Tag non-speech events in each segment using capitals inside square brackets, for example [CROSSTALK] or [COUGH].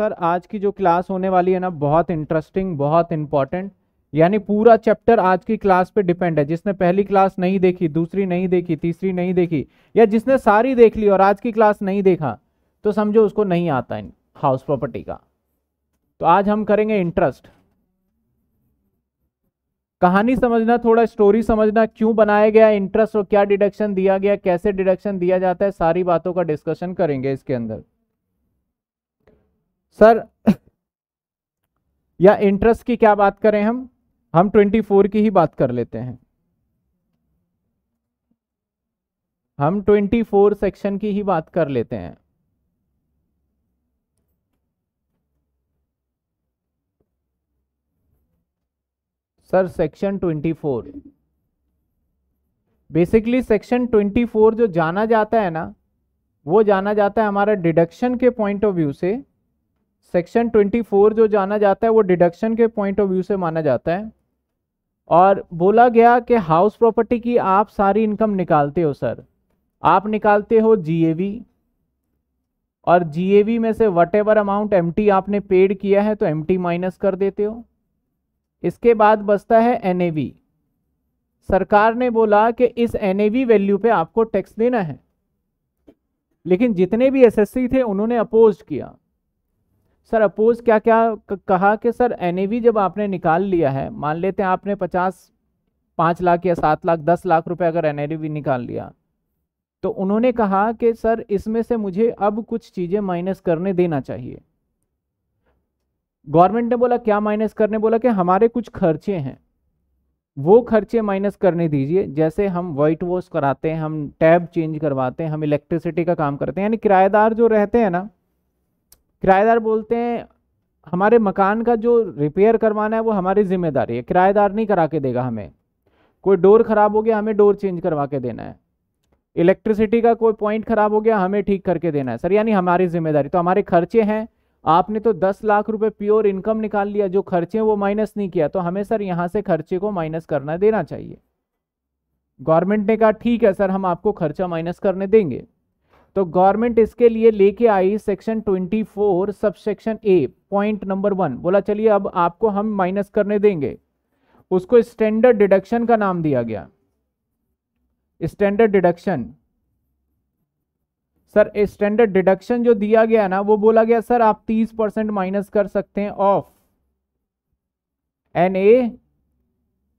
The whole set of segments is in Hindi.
सर आज की जो क्लास होने वाली है ना बहुत इंटरेस्टिंग बहुत इंपॉर्टेंट यानी पूरा चैप्टर आज की क्लास पे डिपेंड है जिसने पहली क्लास नहीं देखी दूसरी नहीं देखी तीसरी नहीं देखी या जिसने सारी देख ली और आज की क्लास नहीं देखा तो समझो उसको नहीं आता इन हाउस प्रॉपर्टी का तो आज हम करेंगे इंटरेस्ट कहानी समझना थोड़ा स्टोरी समझना क्यों बनाया गया इंटरेस्ट और क्या डिडक्शन दिया गया कैसे डिडक्शन दिया जाता है सारी बातों का डिस्कशन करेंगे इसके अंदर सर या इंटरेस्ट की क्या बात करें हम हम 24 की ही बात कर लेते हैं हम 24 सेक्शन की ही बात कर लेते हैं सर सेक्शन 24 बेसिकली सेक्शन 24 जो जाना जाता है ना वो जाना जाता है हमारा डिडक्शन के पॉइंट ऑफ व्यू से सेक्शन 24 जो जाना जाता है वो डिडक्शन के पॉइंट ऑफ व्यू से माना जाता है और बोला गया कि हाउस प्रॉपर्टी की आप सारी इनकम निकालते हो सर आप निकालते हो जीएवी और जीएवी में से वट एवर अमाउंट एम आपने पेड किया है तो एम माइनस कर देते हो इसके बाद बचता है एन सरकार ने बोला कि इस एन वैल्यू पे आपको टैक्स देना है लेकिन जितने भी एसएससी थे उन्होंने अपोज किया सर अपोज क्या क्या कहा कि सर एन जब आपने निकाल लिया है मान लेते हैं आपने पचास पाँच लाख या सात लाख दस लाख रुपए अगर एन निकाल लिया तो उन्होंने कहा कि सर इसमें से मुझे अब कुछ चीज़ें माइनस करने देना चाहिए गवर्नमेंट ने बोला क्या माइनस करने बोला कि हमारे कुछ खर्चे हैं वो खर्चे माइनस करने दीजिए जैसे हम वाइट वॉश कराते हैं हम टैब चेंज करवाते हैं हम इलेक्ट्रिसिटी का काम करते हैं यानी किराएदार जो रहते हैं ना किराएदार बोलते हैं हमारे मकान का जो रिपेयर करवाना है वो हमारी जिम्मेदारी है किराएदार नहीं करा के देगा हमें कोई डोर ख़राब हो गया हमें डोर चेंज करवा के देना है इलेक्ट्रिसिटी का कोई पॉइंट ख़राब हो गया हमें ठीक करके देना है सर यानी हमारी जिम्मेदारी तो हमारे खर्चे हैं आपने तो दस लाख रुपए प्योर इनकम निकाल लिया जो खर्चे हैं वो माइनस नहीं किया तो हमें सर यहाँ से खर्चे को माइनस करना देना चाहिए गवर्नमेंट ने कहा ठीक है सर हम आपको खर्चा माइनस करने देंगे तो गवर्नमेंट इसके लिए लेके आई section 24 sub section A point number one बोला चलिए अब आपको हम माइनस करने देंगे उसको स्टैंडर्ड डिडक्शन का नाम दिया गया standard deduction sir standard deduction जो दिया गया ना वो बोला गया सर आप 30 परसेंट माइनस कर सकते हैं ऑफ एन ए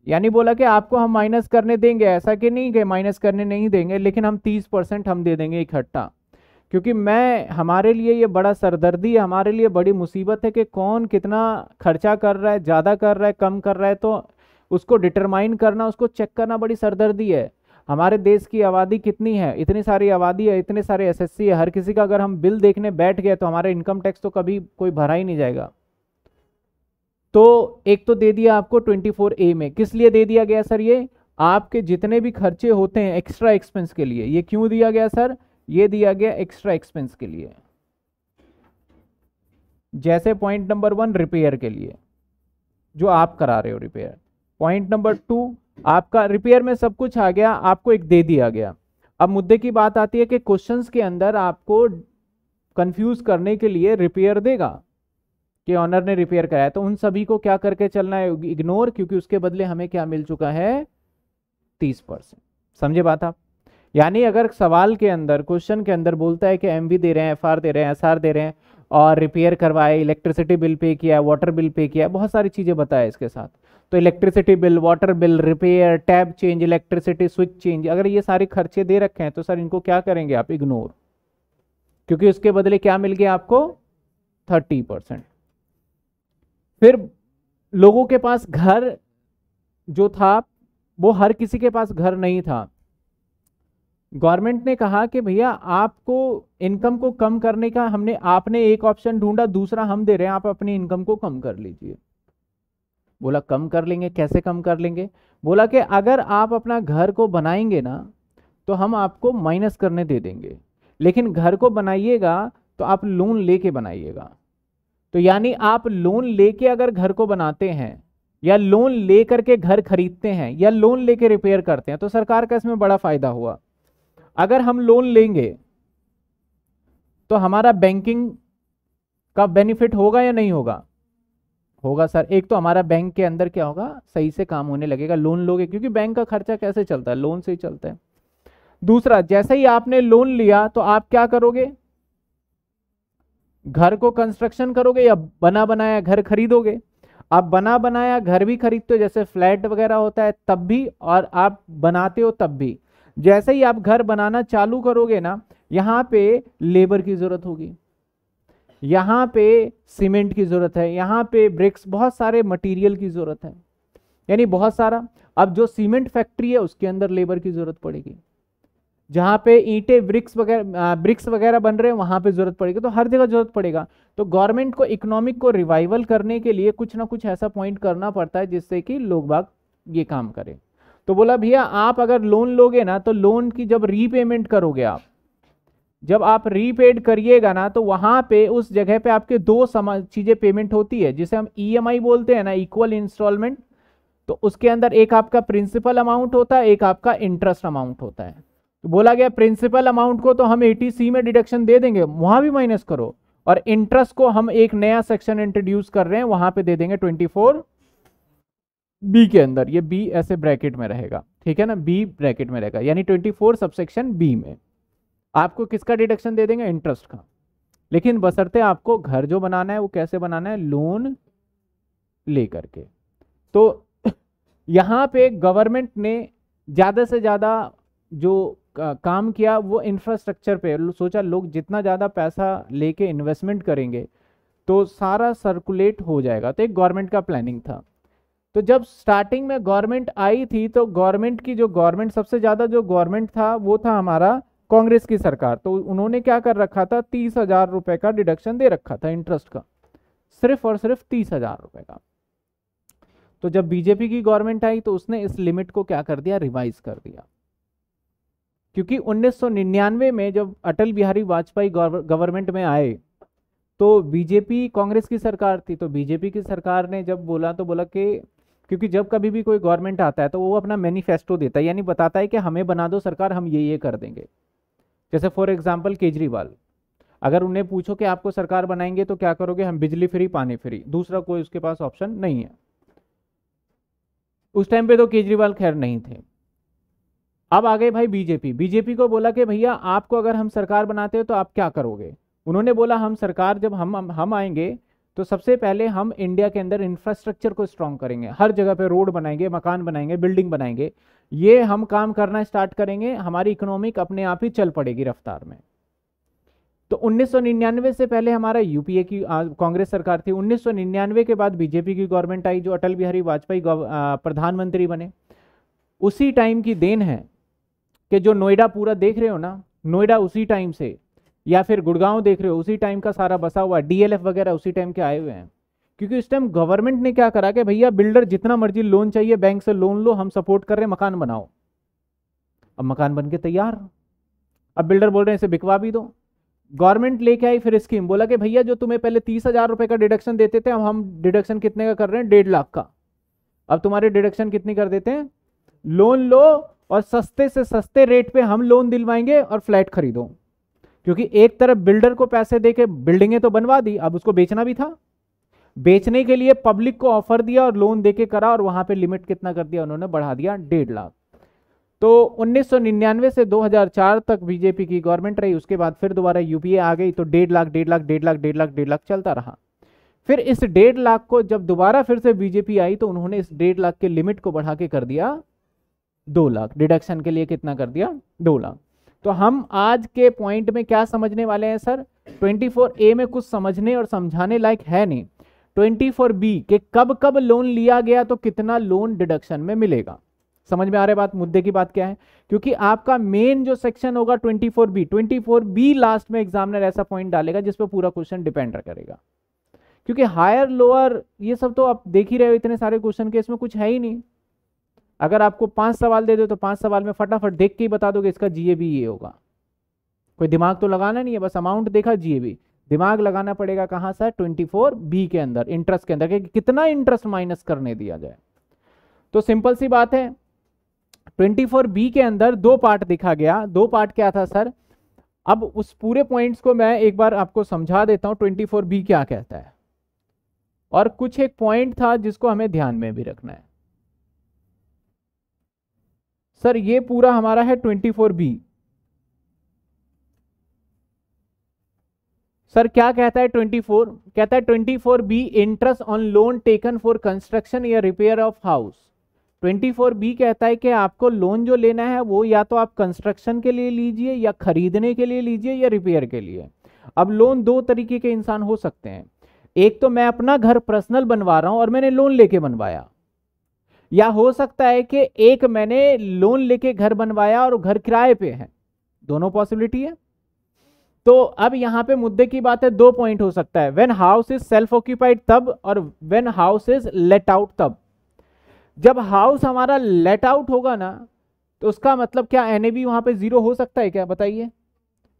यानी बोला कि आपको हम माइनस करने देंगे ऐसा कि नहीं कि माइनस करने नहीं देंगे लेकिन हम तीस परसेंट हम दे देंगे इकट्ठा क्योंकि मैं हमारे लिए ये बड़ा सरदर्दी है हमारे लिए बड़ी मुसीबत है कि कौन कितना खर्चा कर रहा है ज़्यादा कर रहा है कम कर रहा है तो उसको डिटरमाइन करना उसको चेक करना बड़ी सरदर्दी है हमारे देश की आबादी कितनी है इतनी सारी आबादी है इतने सारे एसएससी है हर किसी का अगर हम बिल देखने बैठ गए तो हमारा इनकम टैक्स तो कभी कोई भरा ही नहीं जाएगा तो एक तो दे दिया आपको 24 ए में किस लिए दे दिया गया सर ये आपके जितने भी खर्चे होते हैं एक्स्ट्रा एक्सपेंस के लिए ये क्यों दिया गया सर ये दिया गया एक्स्ट्रा एक्सपेंस के लिए जैसे पॉइंट नंबर वन रिपेयर के लिए जो आप करा रहे हो रिपेयर पॉइंट नंबर टू आपका रिपेयर में सब कुछ आ गया आपको एक दे दिया गया अब मुद्दे की बात आती है कि क्वेश्चंस के अंदर आपको कंफ्यूज करने के लिए रिपेयर देगा के ऑनर ने रिपेयर कराया तो उन सभी को क्या करके चलना है इग्नोर क्योंकि उसके बदले हमें क्या मिल चुका है तीस परसेंट समझे बात आप यानी अगर सवाल के अंदर क्वेश्चन के अंदर बोलता है कि एम दे रहे हैं एफ दे रहे हैं एस दे रहे हैं और रिपेयर करवाए इलेक्ट्रिसिटी बिल पे किया वाटर बिल पे किया बहुत सारी चीज़ें बताया इसके साथ तो electricity bill water bill repair tab change electricity switch change अगर ये सारे खर्चे दे रखे हैं तो सर इनको क्या करेंगे आप इग्नोर क्योंकि उसके बदले क्या मिल गया आपको थर्टी परसेंट फिर लोगों के पास घर जो था वो हर किसी के पास घर नहीं था गवर्नमेंट ने कहा कि भैया आपको इनकम को कम करने का हमने आपने एक ऑप्शन ढूंढा दूसरा हम दे रहे हैं आप अपनी इनकम को कम कर लीजिए बोला कम कर लेंगे कैसे कम कर लेंगे बोला कि अगर आप अपना घर को बनाएंगे ना तो हम आपको माइनस करने दे देंगे लेकिन घर को बनाइएगा तो आप लोन लेके बनाइएगा तो यानी आप लोन लेके अगर घर को बनाते हैं या लोन लेकर के घर खरीदते हैं या लोन लेके रिपेयर करते हैं तो सरकार का इसमें बड़ा फायदा हुआ अगर हम लोन लेंगे तो हमारा बैंकिंग का बेनिफिट होगा या नहीं होगा होगा सर एक तो हमारा बैंक के अंदर क्या होगा सही से काम होने लगेगा लोन लोगे क्योंकि बैंक का खर्चा कैसे चलता है लोन से ही चलता है दूसरा जैसे ही आपने लोन लिया तो आप क्या करोगे घर को कंस्ट्रक्शन करोगे या बना बनाया घर खरीदोगे आप बना बनाया घर भी खरीदते हो जैसे फ्लैट वगैरह होता है तब भी और आप बनाते हो तब भी जैसे ही आप घर बनाना चालू करोगे ना यहाँ पे लेबर की ज़रूरत होगी यहाँ पे सीमेंट की ज़रूरत है यहाँ पे ब्रिक्स बहुत सारे मटेरियल की ज़रूरत है यानी बहुत सारा अब जो सीमेंट फैक्ट्री है उसके अंदर लेबर की ज़रूरत पड़ेगी जहाँ पे ईंटें ब्रिक्स वगैरह ब्रिक्स वगैरह बन रहे हैं वहाँ पे ज़रूरत पड़ेगी तो हर जगह ज़रूरत पड़ेगा तो गवर्नमेंट को इकोनॉमिक को रिवाइवल करने के लिए कुछ ना कुछ ऐसा पॉइंट करना पड़ता है जिससे कि लोग बाग ये काम करें तो बोला भैया आप अगर लोन लोगे ना तो लोन की जब रीपेमेंट करोगे आप जब आप रीपेड करिएगा ना तो वहाँ पे उस जगह पे आपके दो चीज़ें पेमेंट होती है जिसे हम ईएमआई e बोलते हैं ना इक्वल इंस्टॉलमेंट तो उसके अंदर एक आपका प्रिंसिपल अमाउंट होता है एक आपका इंटरेस्ट अमाउंट होता है तो बोला गया प्रिंसिपल अमाउंट को तो हम ए सी में डिडक्शन दे देंगे वहां भी माइनस करो और इंटरेस्ट को हम एक नया सेक्शन इंट्रोड्यूस कर रहे हैं वहां पे दे देंगे 24 बी के अंदर ये बी ऐसे ब्रैकेट में रहेगा ठीक है ना बी ब्रैकेट में रहेगा यानी ट्वेंटी फोर सबसेक्शन बी में आपको किसका डिडक्शन दे देंगे इंटरेस्ट का लेकिन बसरते आपको घर जो बनाना है वो कैसे बनाना है लोन ले करके तो [COUGHS] यहां पे गवर्नमेंट ने ज़्यादा से ज़्यादा जो काम किया वो इंफ्रास्ट्रक्चर पे सोचा लोग जितना ज़्यादा पैसा लेके इन्वेस्टमेंट करेंगे तो सारा सर्कुलेट हो जाएगा तो एक गवर्नमेंट का प्लानिंग था तो जब स्टार्टिंग में गवर्नमेंट आई थी तो गवर्नमेंट की जो गवर्नमेंट सबसे ज़्यादा जो गवर्नमेंट था वो था हमारा कांग्रेस की सरकार तो उन्होंने क्या कर रखा था तीस हज़ार रुपए का डिडक्शन दे रखा था इंटरेस्ट का सिर्फ और सिर्फ तीस हज़ार रुपए का तो जब बीजेपी की गवर्नमेंट आई तो उसने इस लिमिट को क्या कर दिया रिवाइज कर दिया क्योंकि 1999 में जब अटल बिहारी वाजपेयी गवर्नमेंट में आए तो बीजेपी कांग्रेस की सरकार थी तो बीजेपी की सरकार ने जब बोला तो बोला कि क्योंकि जब कभी भी कोई गवर्नमेंट आता है तो वो अपना मैनिफेस्टो देता है यानी बताता है कि हमें बना दो सरकार हम ये ये कर देंगे जैसे फॉर एग्जाम्पल केजरीवाल अगर उन्हें पूछो कि आपको सरकार बनाएंगे तो क्या करोगे हम बिजली फ्री पानी फ्री दूसरा कोई उसके पास ऑप्शन नहीं है उस टाइम पे तो केजरीवाल खैर नहीं थे अब आ गए भाई बीजेपी बीजेपी को बोला कि भैया आपको अगर हम सरकार बनाते हो तो आप क्या करोगे उन्होंने बोला हम सरकार जब हम हम, आएंगे तो सबसे पहले हम इंडिया के अंदर इंफ्रास्ट्रक्चर को स्ट्रांग करेंगे हर जगह पे रोड बनाएंगे मकान बनाएंगे बिल्डिंग बनाएंगे ये हम काम करना स्टार्ट करेंगे हमारी इकोनॉमिक अपने आप ही चल पड़ेगी रफ्तार में तो 1999 से पहले हमारा यूपीए की कांग्रेस सरकार थी 1999 के बाद बीजेपी की गवर्नमेंट आई जो अटल बिहारी वाजपेयी प्रधानमंत्री बने उसी टाइम की देन है कि जो नोएडा पूरा देख रहे हो ना नोएडा उसी टाइम से या फिर गुड़गांव देख रहे हो उसी टाइम का सारा बसा हुआ डीएलएफ वगैरह उसी टाइम के आए हुए हैं क्योंकि इस टाइम गवर्नमेंट ने क्या करा कि भैया बिल्डर जितना मर्जी लोन चाहिए बैंक से लोन लो हम सपोर्ट कर रहे हैं मकान बनाओ अब मकान बन के तैयार अब बिल्डर बोल रहे हैं इसे बिकवा भी दो गवर्नमेंट लेके आई फिर स्कीम बोला कि भैया जो तुम्हें पहले तीस हज़ार रुपये का डिडक्शन देते थे अब हम डिडक्शन कितने का कर रहे हैं डेढ़ लाख का अब तुम्हारे डिडक्शन कितनी कर देते हैं लोन लो और सस्ते से सस्ते रेट पे हम लोन दिलवाएंगे और फ्लैट खरीदो क्योंकि एक तरफ बिल्डर को पैसे देके बिल्डिंगें तो बनवा दी अब उसको बेचना भी था बेचने के लिए पब्लिक को ऑफर दिया और लोन दे के करा और वहां पे लिमिट कितना कर दिया उन्होंने बढ़ा दिया डेढ़ लाख तो 1999 से 2004 तक बीजेपी की गवर्नमेंट रही उसके बाद फिर दोबारा यूपीए आ गई तो डेढ़ लाख डेढ़ लाख डेढ़ लाख डेढ़ लाख डेढ़ लाख चलता रहा फिर इस डेढ़ लाख को जब दोबारा फिर से बीजेपी आई तो उन्होंने इस डेढ़ लाख के लिमिट को बढ़ा के कर दिया दो लाख डिडक्शन के लिए कितना कर दिया दो लाख तो हम आज के पॉइंट में क्या समझने वाले हैं सर 24 ए में कुछ समझने और समझाने लायक है नहीं 24 बी के कब कब लोन लिया गया तो कितना लोन डिडक्शन में मिलेगा समझ में आ रहा बात मुद्दे की बात क्या है क्योंकि आपका मेन जो सेक्शन होगा 24 बी 24 बी लास्ट में एग्जामिनर ऐसा पॉइंट डालेगा जिस पर पूरा क्वेश्चन डिपेंड करेगा क्योंकि हायर लोअर ये सब तो आप देख ही रहे हो इतने सारे क्वेश्चन के इसमें कुछ है ही नहीं अगर आपको पांच सवाल दे दो तो पांच सवाल में फटाफट देख के ही बता दोगे इसका जीएबी ये होगा कोई दिमाग तो लगाना नहीं है बस अमाउंट देखा जीएबी दिमाग लगाना पड़ेगा कहां सर ट्वेंटी फोर बी के अंदर इंटरेस्ट के अंदर कि कितना इंटरेस्ट माइनस करने दिया जाए तो सिंपल सी बात है ट्वेंटी फोर बी के अंदर दो पार्ट दिखा गया दो पार्ट क्या था सर अब उस पूरे पॉइंट्स को मैं एक बार आपको समझा देता हूँ ट्वेंटी फोर बी क्या कहता है और कुछ एक पॉइंट था जिसको हमें ध्यान में भी रखना है सर ये पूरा हमारा है ट्वेंटी फोर बी सर क्या कहता है 24 कहता है 24 B interest on loan taken for construction या रिपेयर ऑफ हाउस 24 बी कहता है कि आपको लोन जो लेना है वो या तो आप कंस्ट्रक्शन के लिए लीजिए या खरीदने के लिए लीजिए या रिपेयर के लिए अब लोन दो तरीके के इंसान हो सकते हैं एक तो मैं अपना घर पर्सनल बनवा रहा हूं और मैंने लोन लेके बनवाया या हो सकता है कि एक मैंने लोन लेके घर बनवाया और घर किराए पे है दोनों पॉसिबिलिटी है तो अब यहाँ पे मुद्दे की बात है दो पॉइंट हो सकता है when house is self occupied तब और when house is let out तब जब हाउस हमारा लेट आउट होगा ना तो उसका मतलब क्या एन ए बी वहां पर जीरो हो सकता है क्या बताइए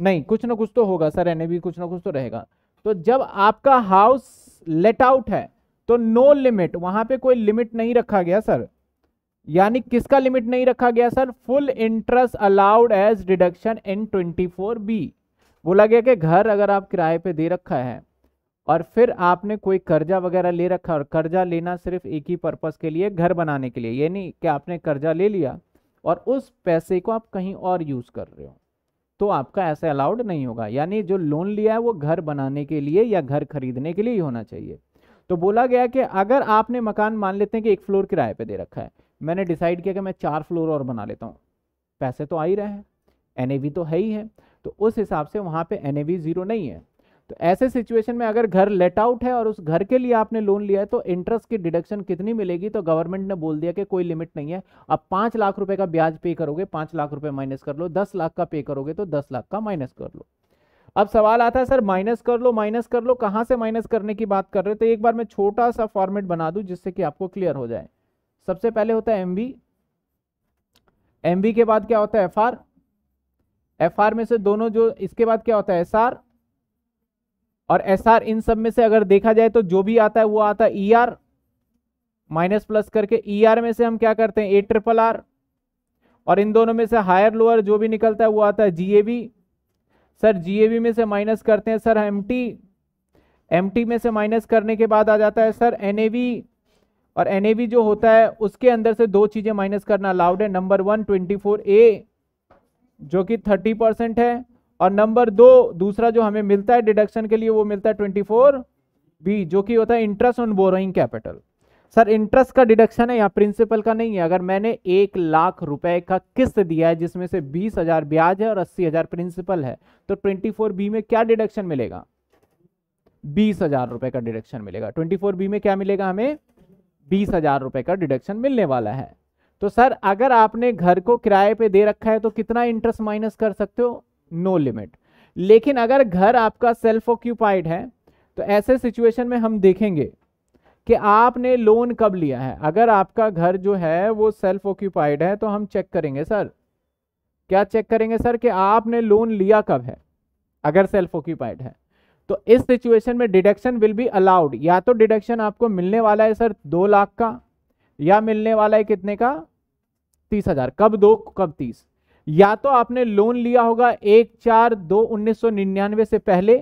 नहीं कुछ ना कुछ तो होगा सर एन कुछ ना कुछ तो रहेगा तो जब आपका हाउस लेट आउट है तो नो लिमिट वहां पे कोई लिमिट नहीं रखा गया सर यानी किसका लिमिट नहीं रखा गया sir full interest allowed as deduction in twenty four B बोला गया कि घर अगर आप किराए पे दे रखा है और फिर आपने कोई कर्जा वगैरह ले रखा और कर्जा लेना सिर्फ एक ही पर्पस के लिए घर बनाने के लिए यानी कि आपने कर्जा ले लिया और उस पैसे को आप कहीं और यूज़ कर रहे हो तो आपका ऐसा अलाउड नहीं होगा यानी जो लोन लिया है वो घर बनाने के लिए या घर खरीदने के लिए ही होना चाहिए तो बोला गया कि अगर आपने मकान मान लेते हैं कि एक फ्लोर किराए पे दे रखा है मैंने डिसाइड किया कि मैं चार फ्लोर और बना लेता हूँ पैसे तो आ ही रहे हैं एन तो है ही है तो उस हिसाब से वहाँ पे एन ज़ीरो नहीं है तो ऐसे सिचुएशन में अगर घर लेट आउट है और उस घर के लिए आपने लोन लिया है तो इंटरेस्ट की डिडक्शन कितनी मिलेगी तो गवर्नमेंट ने बोल दिया कि कोई लिमिट नहीं है अब पाँच लाख रुपए का ब्याज पे करोगे पाँच लाख रुपए माइनस कर लो दस लाख का पे करोगे तो दस लाख का माइनस कर लो अब सवाल आता है सर माइनस कर लो माइनस कर लो कहां से माइनस करने की बात कर रहे हो तो एक बार मैं छोटा सा फॉर्मेट बना दूं जिससे कि आपको क्लियर हो जाए सबसे पहले होता है एम एम के बाद क्या होता है एफ आर एफ आर में से दोनों जो इसके बाद क्या होता है एस आर और एस आर इन सब में से अगर देखा जाए तो जो भी आता है वो आता है E e R minus plus करके ई e आर में से हम क्या करते हैं ए ट्रिपल आर और इन दोनों में से हायर लोअर जो भी निकलता है वो आता है जीएबी सर जीएवी में से माइनस करते हैं सर एमटी एमटी में से माइनस करने के बाद आ जाता है सर एनएवी और एनएवी जो होता है उसके अंदर से दो चीज़ें माइनस करना अलाउड है number one twenty four A जो कि थर्टी परसेंट है और नंबर दो दूसरा जो हमें मिलता है डिडक्शन के लिए वो मिलता है ट्वेंटी फोर बी जो कि होता है interest on borrowing capital sir interest का डिडक्शन है या प्रिंसिपल का नहीं है अगर मैंने एक लाख रुपए का किस्त दिया है जिसमें से बीस हजार ब्याज है और अस्सी हजार प्रिंसिपल है तो ट्वेंटी फोर बी में क्या डिडक्शन मिलेगा बीस हजार रुपए का डिडक्शन मिलेगा ट्वेंटी फोर बी में क्या मिलेगा हमें बीस हजार रुपए का डिडक्शन मिलने वाला है तो सर अगर आपने घर को किराए पर दे रखा है तो कितना इंटरेस्ट माइनस कर सकते हो नो no लिमिट लेकिन अगर घर आपका सेल्फ ऑक्यूपाइड है तो ऐसे सिचुएशन में हम देखेंगे कि आपने लोन कब लिया है अगर आपका घर जो है वो सेल्फ ऑक्यूपाइड है तो हम चेक करेंगे सर क्या चेक करेंगे सर कि आपने लोन लिया कब है अगर सेल्फ ऑक्यूपाइड है तो इस सिचुएशन में डिडक्शन विल बी अलाउड या तो डिडक्शन आपको मिलने वाला है सर दो लाख का या मिलने वाला है कितने का तीस हजार कब दो कब तीस या तो आपने लोन लिया होगा एक चार दो उन्नीस से पहले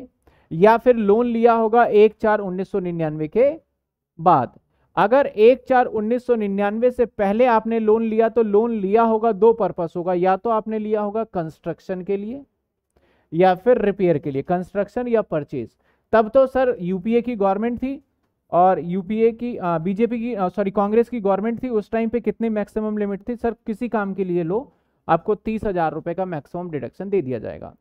या फिर लोन लिया होगा एक चार उन्नीस के बाद अगर एक चार उन्नीस से पहले आपने लोन लिया तो लोन लिया होगा दो पर्पस होगा या तो आपने लिया होगा कंस्ट्रक्शन के लिए या फिर रिपेयर के लिए कंस्ट्रक्शन या परचेज तब तो सर यूपीए की गवर्नमेंट थी और यूपीए की बीजेपी की सॉरी कांग्रेस की गवर्नमेंट थी उस टाइम पे कितनी मैक्सिमम लिमिट थी सर किसी काम के लिए लो आपको तीस हजार रुपए का मैक्सिमम डिडक्शन दे दिया जाएगा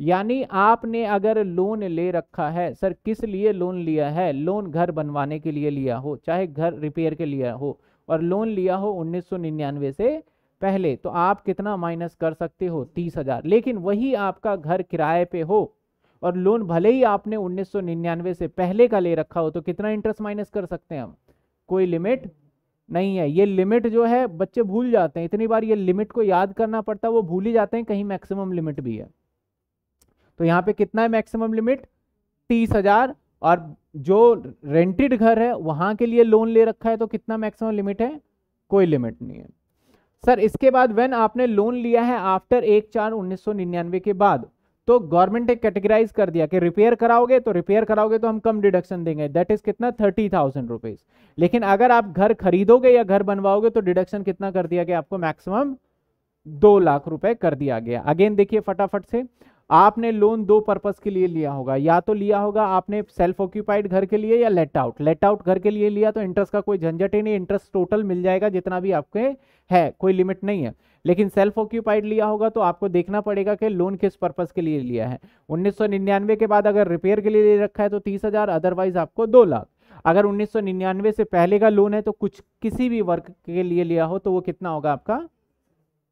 यानी आपने अगर लोन ले रखा है सर किस लिए लोन लिया है लोन घर बनवाने के लिए लिया हो चाहे घर रिपेयर के लिए हो और लोन लिया हो 1999 से पहले तो आप कितना माइनस कर सकते हो तीस हजार लेकिन वही आपका घर किराए पे हो और लोन भले ही आपने 1999 से पहले का ले रखा हो तो कितना इंटरेस्ट माइनस कर सकते हैं हम कोई लिमिट नहीं है ये लिमिट जो है बच्चे भूल जाते हैं इतनी बार ये लिमिट को याद करना पड़ता है वो भूल ही जाते हैं कहीं मैक्सिमम लिमिट भी है तो यहाँ पे कितना है मैक्सिमम लिमिट तीस हजार और जो रेंटेड घर है वहां के लिए लोन ले रखा है तो कितना मैक्सिमम लिमिट है कोई लिमिट नहीं है सर इसके बाद वेन आपने लोन लिया है आफ्टर एक चार उन्नीस के बाद तो गवर्नमेंट ने कैटेगराइज कर दिया कि रिपेयर कराओगे तो रिपेयर कराओगे तो हम कम डिडक्शन देंगे दैट इज कितना थर्टी थाउजेंड रुपीज लेकिन अगर आप घर खरीदोगे या घर बनवाओगे तो डिडक्शन कितना कर दिया गया आपको मैक्सिमम दो लाख रुपए कर दिया गया अगेन देखिए फटाफट से आपने लोन दो पर्पज के लिए लिया होगा या तो लिया होगा आपने सेल्फ ऑक्यूपाइड घर के लिए या लेट आउट लेट आउट घर के लिए लिया तो इंटरेस्ट का कोई झंझट ही नहीं इंटरेस्ट टोटल मिल जाएगा जितना भी आपके है कोई लिमिट नहीं है लेकिन सेल्फ ऑक्यूपाइड लिया होगा तो आपको देखना पड़ेगा कि लोन किस पर्पज के लिए लिया है उन्नीस के बाद अगर रिपेयर के लिए ले रखा है तो तीस अदरवाइज आपको दो लाख अगर उन्नीस से पहले का लोन है तो कुछ किसी भी वर्क के लिए लिया हो तो वो कितना होगा आपका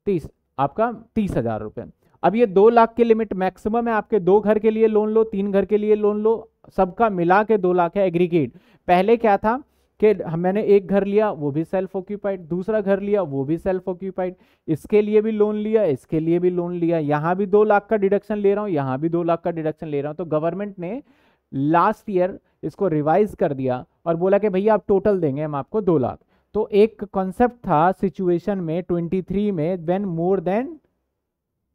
तीस आपका तीस हजार रुपये अब ये दो लाख की लिमिट मैक्सिमम है आपके दो घर के लिए लोन लो तीन घर के लिए लोन लो सबका मिला के दो लाख है एग्रीगेट पहले क्या था कि मैंने एक घर लिया वो भी सेल्फ ऑक्यूपाइड दूसरा घर लिया वो भी सेल्फ ऑक्यूपाइड इसके लिए भी लोन लिया इसके लिए भी लोन लिया यहाँ भी दो लाख का डिडक्शन ले रहा हूँ यहाँ भी दो लाख का डिडक्शन ले रहा हूँ तो गवर्नमेंट ने लास्ट ईयर इसको रिवाइज कर दिया और बोला कि भैया आप टोटल देंगे हम आपको दो लाख तो एक कॉन्सेप्ट था सिचुएशन में 23 में when more than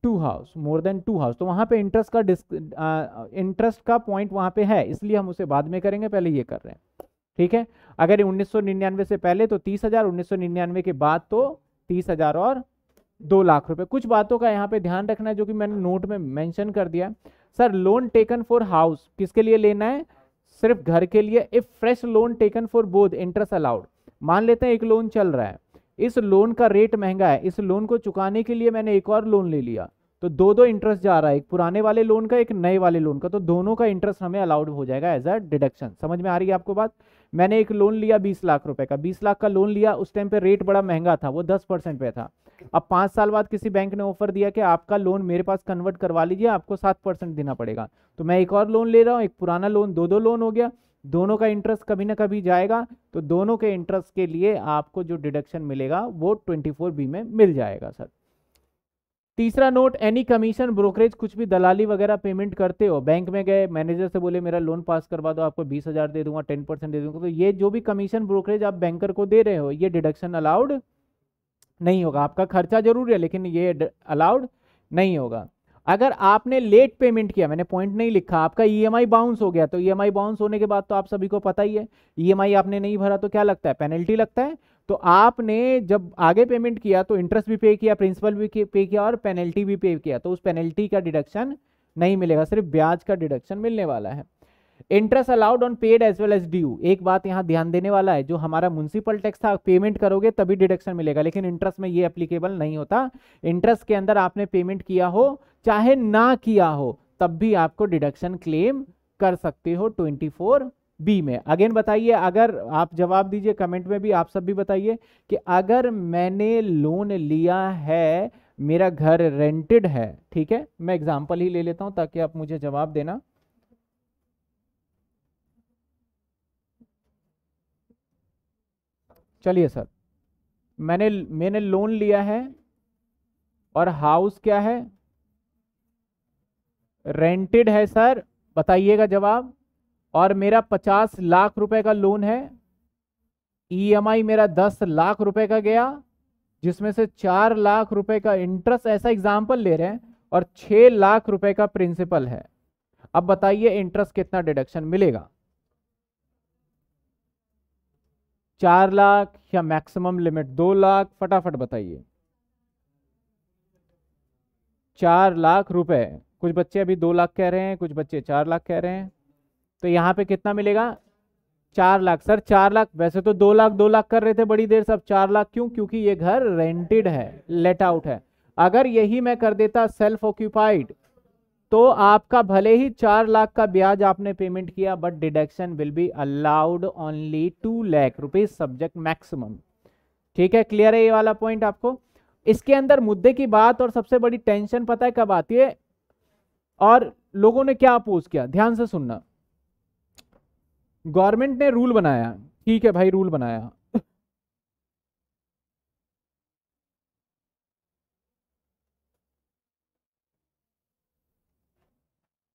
two house more than two house तो वहां पे इंटरेस्ट का इंटरेस्ट का पॉइंट वहाँ पे है इसलिए हम उसे बाद में करेंगे पहले ये कर रहे हैं ठीक है अगर 1999 से पहले तो तीस हजार उन्नीस के बाद तो तीस हजार और दो लाख रुपए कुछ बातों का यहाँ पे ध्यान रखना है जो कि मैंने नोट में मैंशन कर दिया sir loan taken for house किसके लिए लेना है सिर्फ घर के लिए if fresh loan taken for both interest allowed मान लेते हैं एक लोन चल रहा है इस लोन का रेट महंगा है इस लोन को चुकाने के लिए मैंने एक और लोन ले लिया तो दो दो इंटरेस्ट जा रहा है एक पुराने वाले लोन का एक नए वाले लोन का तो दोनों का इंटरेस्ट हमें अलाउड हो जाएगा एज अ डिडक्शन समझ में आ रही है आपको बात मैंने एक लोन लिया बीस लाख रुपए का बीस लाख का लोन लिया उस टाइम पे रेट बड़ा महंगा था वो दस परसेंट पे था अब पांच साल बाद किसी बैंक ने ऑफर दिया कि आपका लोन मेरे पास कन्वर्ट करवा लीजिए आपको सात परसेंट देना पड़ेगा तो मैं एक और लोन ले रहा हूँ एक पुराना लोन दो दो लोन हो गया दोनों का इंटरेस्ट कभी ना कभी जाएगा तो दोनों के इंटरेस्ट के लिए आपको जो डिडक्शन मिलेगा वो ट्वेंटी फोर बी में मिल जाएगा सर तीसरा नोट एनी कमीशन ब्रोकरेज कुछ भी दलाली वगैरह पेमेंट करते हो बैंक में गए मैनेजर से बोले मेरा लोन पास करवा दो आपको बीस हज़ार दे दूंगा टेन परसेंट दे दूंगा तो ये जो भी कमीशन ब्रोकरेज आप बैंकर को दे रहे हो ये डिडक्शन अलाउड नहीं होगा आपका खर्चा जरूर है लेकिन ये अलाउड नहीं होगा अगर आपने लेट पेमेंट किया मैंने पॉइंट नहीं लिखा आपका ईएमआई e बाउंस हो गया तो ईएमआई e बाउंस होने के बाद तो आप सभी को पता ही है ईएमआई e आपने नहीं भरा तो क्या लगता है पेनल्टी लगता है तो आपने जब आगे पेमेंट किया तो इंटरेस्ट भी पे किया प्रिंसिपल भी पे किया और पेनल्टी भी पे किया तो उस पेनल्टी का डिडक्शन नहीं मिलेगा सिर्फ ब्याज का डिडक्शन मिलने वाला है interest allowed on paid as well as due एक बात यहाँ ध्यान देने वाला है जो हमारा म्यूनसिपल टैक्स था पेमेंट करोगे तभी डिडक्शन मिलेगा लेकिन इंटरेस्ट में ये एप्लीकेबल नहीं होता इंटरेस्ट के अंदर आपने पेमेंट किया हो चाहे ना किया हो तब भी आपको डिडक्शन क्लेम कर सकते हो ट्वेंटी फोर बी में अगेन बताइए अगर आप जवाब दीजिए कमेंट में भी आप सब भी बताइए कि अगर मैंने लोन लिया है मेरा घर रेंटेड है ठीक है मैं एग्जाम्पल ही ले लेता हूँ ताकि आप मुझे जवाब देना चलिए सर मैंने मैंने लोन लिया है और हाउस क्या है रेंटेड है सर बताइएगा जवाब और मेरा पचास लाख रुपए का लोन है ईएमआई e मेरा दस लाख रुपए का गया जिसमें से चार लाख रुपए का इंटरेस्ट ऐसा एग्जाम्पल ले रहे हैं और छः लाख रुपए का प्रिंसिपल है अब बताइए इंटरेस्ट कितना डिडक्शन मिलेगा चार लाख या मैक्सिमम लिमिट दो लाख फटाफट बताइए चार लाख रुपए कुछ बच्चे अभी दो लाख कह रहे हैं कुछ बच्चे चार लाख कह रहे हैं तो यहाँ पे कितना मिलेगा चार लाख सर चार लाख वैसे तो दो लाख दो लाख कर रहे थे बड़ी देर से अब चार लाख क्यों क्योंकि ये घर रेंटेड है लेट आउट है अगर यही मैं कर देता सेल्फ ऑक्यूपाइड तो आपका भले ही चार लाख का ब्याज आपने पेमेंट किया but deduction will be allowed only two lakh rupees subject maximum ठीक है क्लियर है ये वाला पॉइंट आपको इसके अंदर मुद्दे की बात और सबसे बड़ी टेंशन पता है कब आती है और लोगों ने क्या अपोज किया ध्यान से सुनना गवर्नमेंट ने रूल बनाया ठीक है भाई रूल बनाया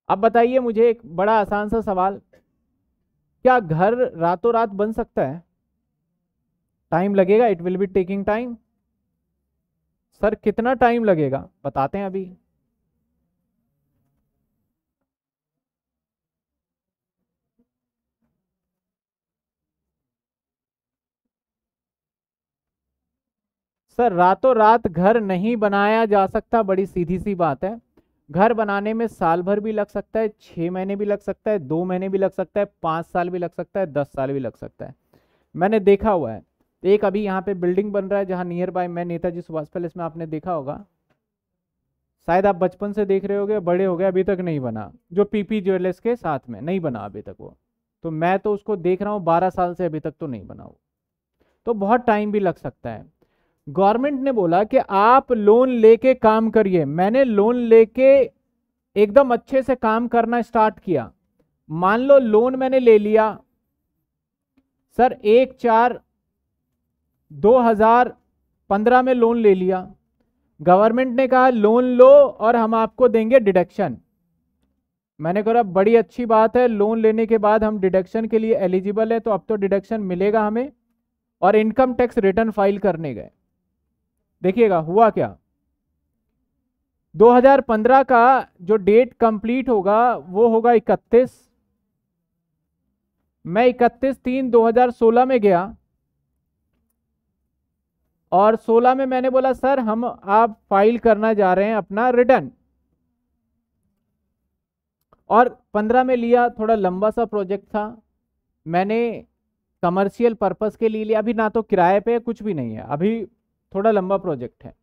अब बताइए मुझे एक बड़ा आसान सा सवाल क्या घर रातों रात बन सकता है टाइम लगेगा it will be taking time sir कितना टाइम लगेगा बताते हैं अभी सर रातों रात घर नहीं बनाया जा सकता बड़ी सीधी सी बात है घर बनाने में साल भर भी लग सकता है छः महीने भी लग सकता है दो महीने भी लग सकता है पाँच साल भी लग सकता है दस साल भी लग सकता है मैंने देखा हुआ है एक अभी यहाँ पे बिल्डिंग बन रहा है जहाँ नियर बाय मैं नेताजी सुभाष पैलेस में आपने देखा होगा शायद आप बचपन से देख रहे होगे बड़े हो गए अभी तक नहीं बना जो पीपी ज्वेलर्स के साथ में नहीं बना अभी तक वो तो मैं तो उसको देख रहा हूँ बारह साल से अभी तक तो नहीं बना वो तो बहुत टाइम भी लग सकता है गवर्नमेंट ने बोला कि आप लोन लेके काम करिए मैंने लोन लेके एकदम अच्छे से काम करना स्टार्ट किया मान लो लोन मैंने ले लिया सर एक चार 2015 में लोन ले लिया गवर्नमेंट ने कहा लोन लो और हम आपको देंगे डिडक्शन मैंने कहा बड़ी अच्छी बात है लोन लेने के बाद हम डिडक्शन के लिए एलिजिबल है तो अब तो डिडक्शन मिलेगा हमें और इनकम टैक्स रिटर्न फाइल करने गए देखिएगा हुआ क्या 2015 का जो डेट कंप्लीट होगा वो होगा 31 मैं 31 तीन 2016 में गया और 16 में मैंने बोला सर हम आप फाइल करना जा रहे हैं अपना रिटर्न और 15 में लिया थोड़ा लंबा सा प्रोजेक्ट था मैंने कमर्शियल पर्पस के लिए लिया अभी ना तो किराए पे कुछ भी नहीं है अभी थोड़ा लंबा प्रोजेक्ट है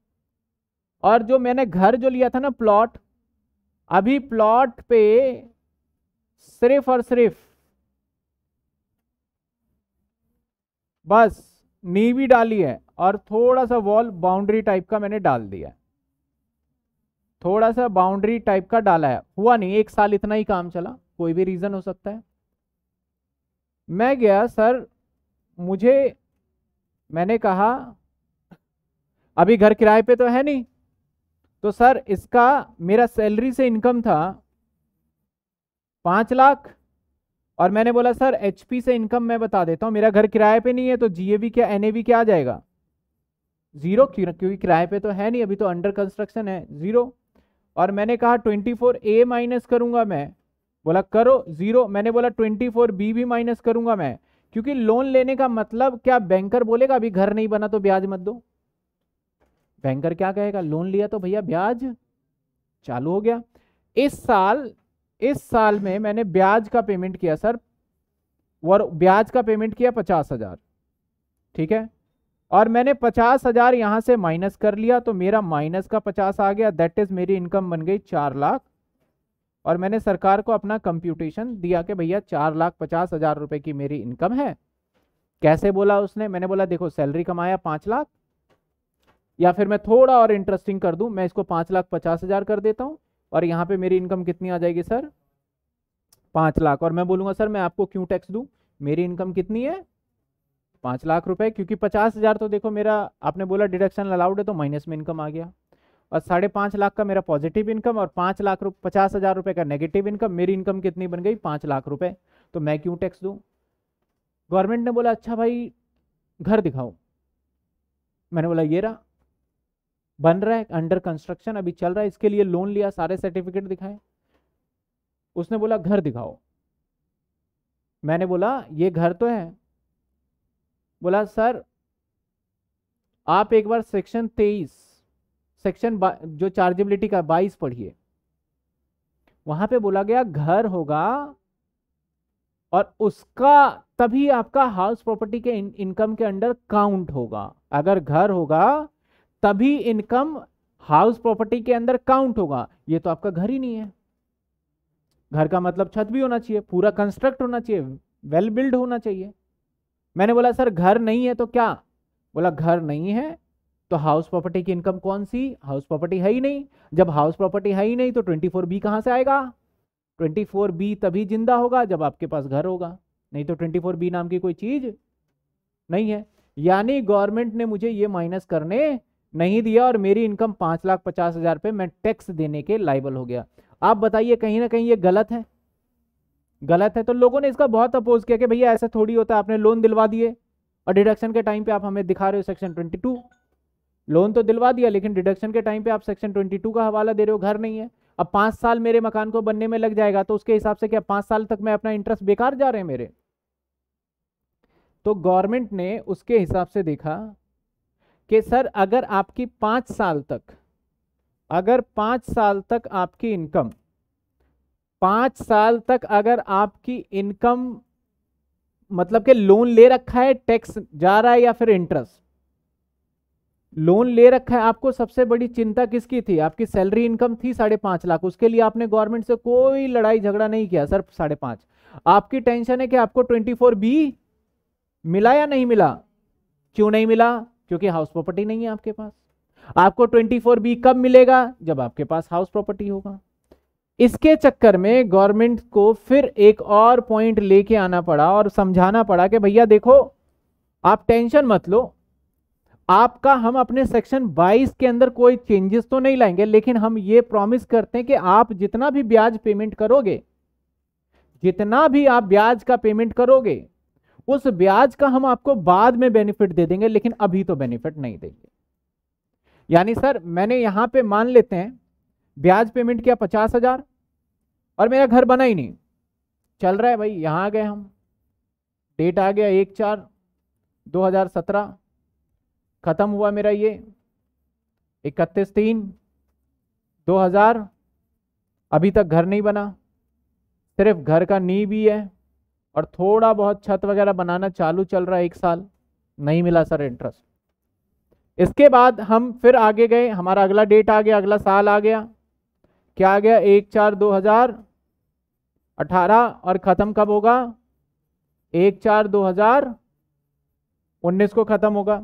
और जो मैंने घर जो लिया था ना प्लॉट अभी प्लॉट पे सिर्फ और सिर्फ बस नीवी डाली है और थोड़ा सा वॉल बाउंड्री टाइप का मैंने डाल दिया थोड़ा सा बाउंड्री टाइप का डाला है हुआ नहीं एक साल इतना ही काम चला कोई भी रीज़न हो सकता है मैं गया सर मुझे मैंने कहा अभी घर किराए पे तो है नहीं तो सर इसका मेरा सैलरी से इनकम था पाँच लाख और मैंने बोला सर एचपी से इनकम मैं बता देता हूँ मेरा घर किराए पे नहीं है तो जीएबी क्या एनएबी क्या आ जाएगा जीरो क्योंकि किराए पे तो है नहीं अभी तो अंडर कंस्ट्रक्शन है जीरो और मैंने कहा ट्वेंटी फोर ए माइनस करूंगा मैं बोला करो जीरो मैंने बोला ट्वेंटी फोर बी भी माइनस करूंगा मैं क्योंकि लोन लेने का मतलब क्या बैंकर बोलेगा अभी घर नहीं बना तो ब्याज मत दो बैंकर क्या कहेगा लोन लिया तो भैया ब्याज चालू हो गया इस साल इस साल में मैंने ब्याज का पेमेंट किया सर और ब्याज का पेमेंट किया पचास हजार ठीक है और मैंने पचास हजार यहां से माइनस कर लिया तो मेरा माइनस का पचास आ गया दैट इज मेरी इनकम बन गई चार लाख और मैंने सरकार को अपना कंप्यूटेशन दिया कि भैया चार लाख पचास हजार रुपए की मेरी इनकम है कैसे बोला उसने मैंने बोला देखो सैलरी कमाया पांच लाख या फिर मैं थोड़ा और इंटरेस्टिंग कर दूं मैं इसको पाँच लाख पचास हज़ार कर देता हूं और यहाँ पे मेरी इनकम कितनी आ जाएगी सर पाँच लाख और मैं बोलूंगा सर मैं आपको क्यों टैक्स दूँ मेरी इनकम कितनी है पाँच लाख रुपए क्योंकि पचास हज़ार तो देखो मेरा आपने बोला डिडक्शन अलाउड है तो माइनस में इनकम आ गया और साढ़े पाँच लाख का मेरा पॉजिटिव इनकम और पाँच लाख रुप पचास हज़ार रुपये का नेगेटिव इनकम मेरी इनकम कितनी बन गई पाँच लाख रुपये तो मैं क्यों टैक्स दूँ गवर्नमेंट ने बोला अच्छा भाई घर दिखाओ मैंने बोला ये रहा बन रहा है अंडर कंस्ट्रक्शन अभी चल रहा है इसके लिए लोन लिया सारे सर्टिफिकेट दिखाए उसने बोला घर दिखाओ मैंने बोला ये घर तो है बोला सर आप एक बार सेक्शन तेईस सेक्शन जो चार्जेबिलिटी का बाईस पढ़िए वहां पे बोला गया घर होगा और उसका तभी आपका हाउस प्रॉपर्टी के इन, इनकम के अंडर काउंट होगा अगर घर होगा तभी इनकम हाउस प्रॉपर्टी के अंदर काउंट होगा ये तो आपका घर ही नहीं है घर का मतलब छत भी होना चाहिए पूरा कंस्ट्रक्ट होना चाहिए वेल बिल्ड होना चाहिए मैंने बोला सर घर नहीं है तो क्या बोला घर नहीं है तो हाउस प्रॉपर्टी की इनकम कौन सी हाउस प्रॉपर्टी है ही नहीं जब हाउस प्रॉपर्टी है ही नहीं तो ट्वेंटी फोर बी कहाँ से आएगा ट्वेंटी फोर बी तभी जिंदा होगा जब आपके पास घर होगा नहीं तो ट्वेंटी फोर बी नाम की कोई चीज नहीं है यानी गवर्नमेंट ने मुझे ये माइनस करने नहीं दिया और मेरी इनकम पांच लाख पचास हज़ार पे मैं टैक्स देने के लाइबल हो गया आप बताइए कहीं ना कहीं ये गलत है गलत है तो लोगों ने इसका बहुत अपोज किया कि भैया ऐसा थोड़ी होता है आपने लोन दिलवा दिए और डिडक्शन के टाइम पे आप हमें दिखा रहे हो सेक्शन 22 लोन तो दिलवा दिया लेकिन डिडक्शन के टाइम पे आप सेक्शन 22 का हवाला दे रहे हो घर नहीं है अब पांच साल मेरे मकान को बनने में लग जाएगा तो उसके हिसाब से क्या पांच साल तक मैं अपना इंटरेस्ट बेकार जा रहे हैं मेरे तो गवर्नमेंट ने उसके हिसाब से देखा कि सर अगर आपकी पाँच साल तक अगर पाँच साल तक आपकी इनकम पाँच साल तक अगर आपकी इनकम मतलब के लोन ले रखा है टैक्स जा रहा है या फिर इंटरेस्ट लोन ले रखा है आपको सबसे बड़ी चिंता किसकी थी आपकी सैलरी इनकम थी साढ़े पांच लाख उसके लिए आपने गवर्नमेंट से कोई लड़ाई झगड़ा नहीं किया सर साढ़े पांच आपकी टेंशन है कि आपको ट्वेंटी फोर बी मिला या नहीं मिला क्यों नहीं मिला क्योंकि हाउस प्रॉपर्टी नहीं है आपके पास आपको बी कब मिलेगा जब आपके पास हाउस प्रॉपर्टी होगा इसके चक्कर में गवर्नमेंट को फिर एक और पॉइंट लेके आना पड़ा और समझाना पड़ा कि भैया देखो आप टेंशन मत लो आपका हम अपने सेक्शन 22 के अंदर कोई चेंजेस तो नहीं लाएंगे लेकिन हम ये प्रॉमिस करते हैं कि आप जितना भी ब्याज पेमेंट करोगे जितना भी आप ब्याज का पेमेंट करोगे उस ब्याज का हम आपको बाद में बेनिफिट दे देंगे लेकिन अभी तो बेनिफिट नहीं देंगे यानी सर मैंने यहां पे मान लेते हैं ब्याज पेमेंट किया पचास हजार और मेरा घर बना ही नहीं चल रहा है भाई यहां आ गए हम डेट आ गया एक चार सत्रह ख़त्म हुआ मेरा ये इकतीस तीन 2000 अभी तक घर नहीं बना सिर्फ घर का नी भी है और थोड़ा बहुत छत वगैरह बनाना चालू चल रहा है एक साल नहीं मिला सर इंटरेस्ट इसके बाद हम फिर आगे गए हमारा अगला डेट आ गया अगला साल आ गया क्या आ गया एक चार दो हजार अठारह और ख़त्म कब होगा एक चार दो हजार उन्नीस को ख़त्म होगा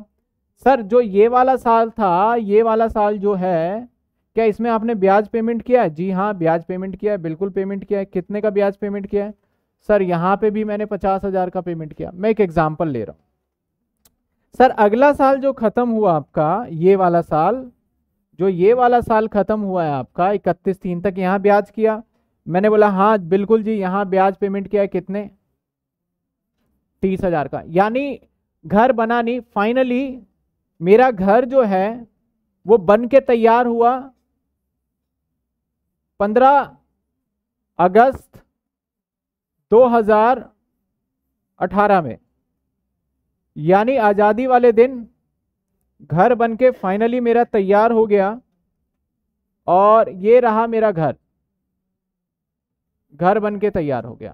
सर जो ये वाला साल था ये वाला साल जो है क्या इसमें आपने ब्याज पेमेंट किया है जी हाँ ब्याज पेमेंट किया है बिल्कुल पेमेंट किया है कितने का ब्याज पेमेंट किया है सर यहां पे भी मैंने पचास हजार का पेमेंट किया मैं एक एग्जाम्पल ले रहा हूं सर अगला साल जो खत्म हुआ आपका ये वाला साल जो ये वाला साल खत्म हुआ है आपका इकतीस तीन तक यहां ब्याज किया मैंने बोला हाँ बिल्कुल जी यहां ब्याज पेमेंट किया कितने तीस हजार का यानी घर बना नहीं फाइनली मेरा घर जो है वो बन के तैयार हुआ पंद्रह अगस्त 2018 में यानी आज़ादी वाले दिन घर बन के फाइनली मेरा तैयार हो गया और ये रहा मेरा घर घर बन के तैयार हो गया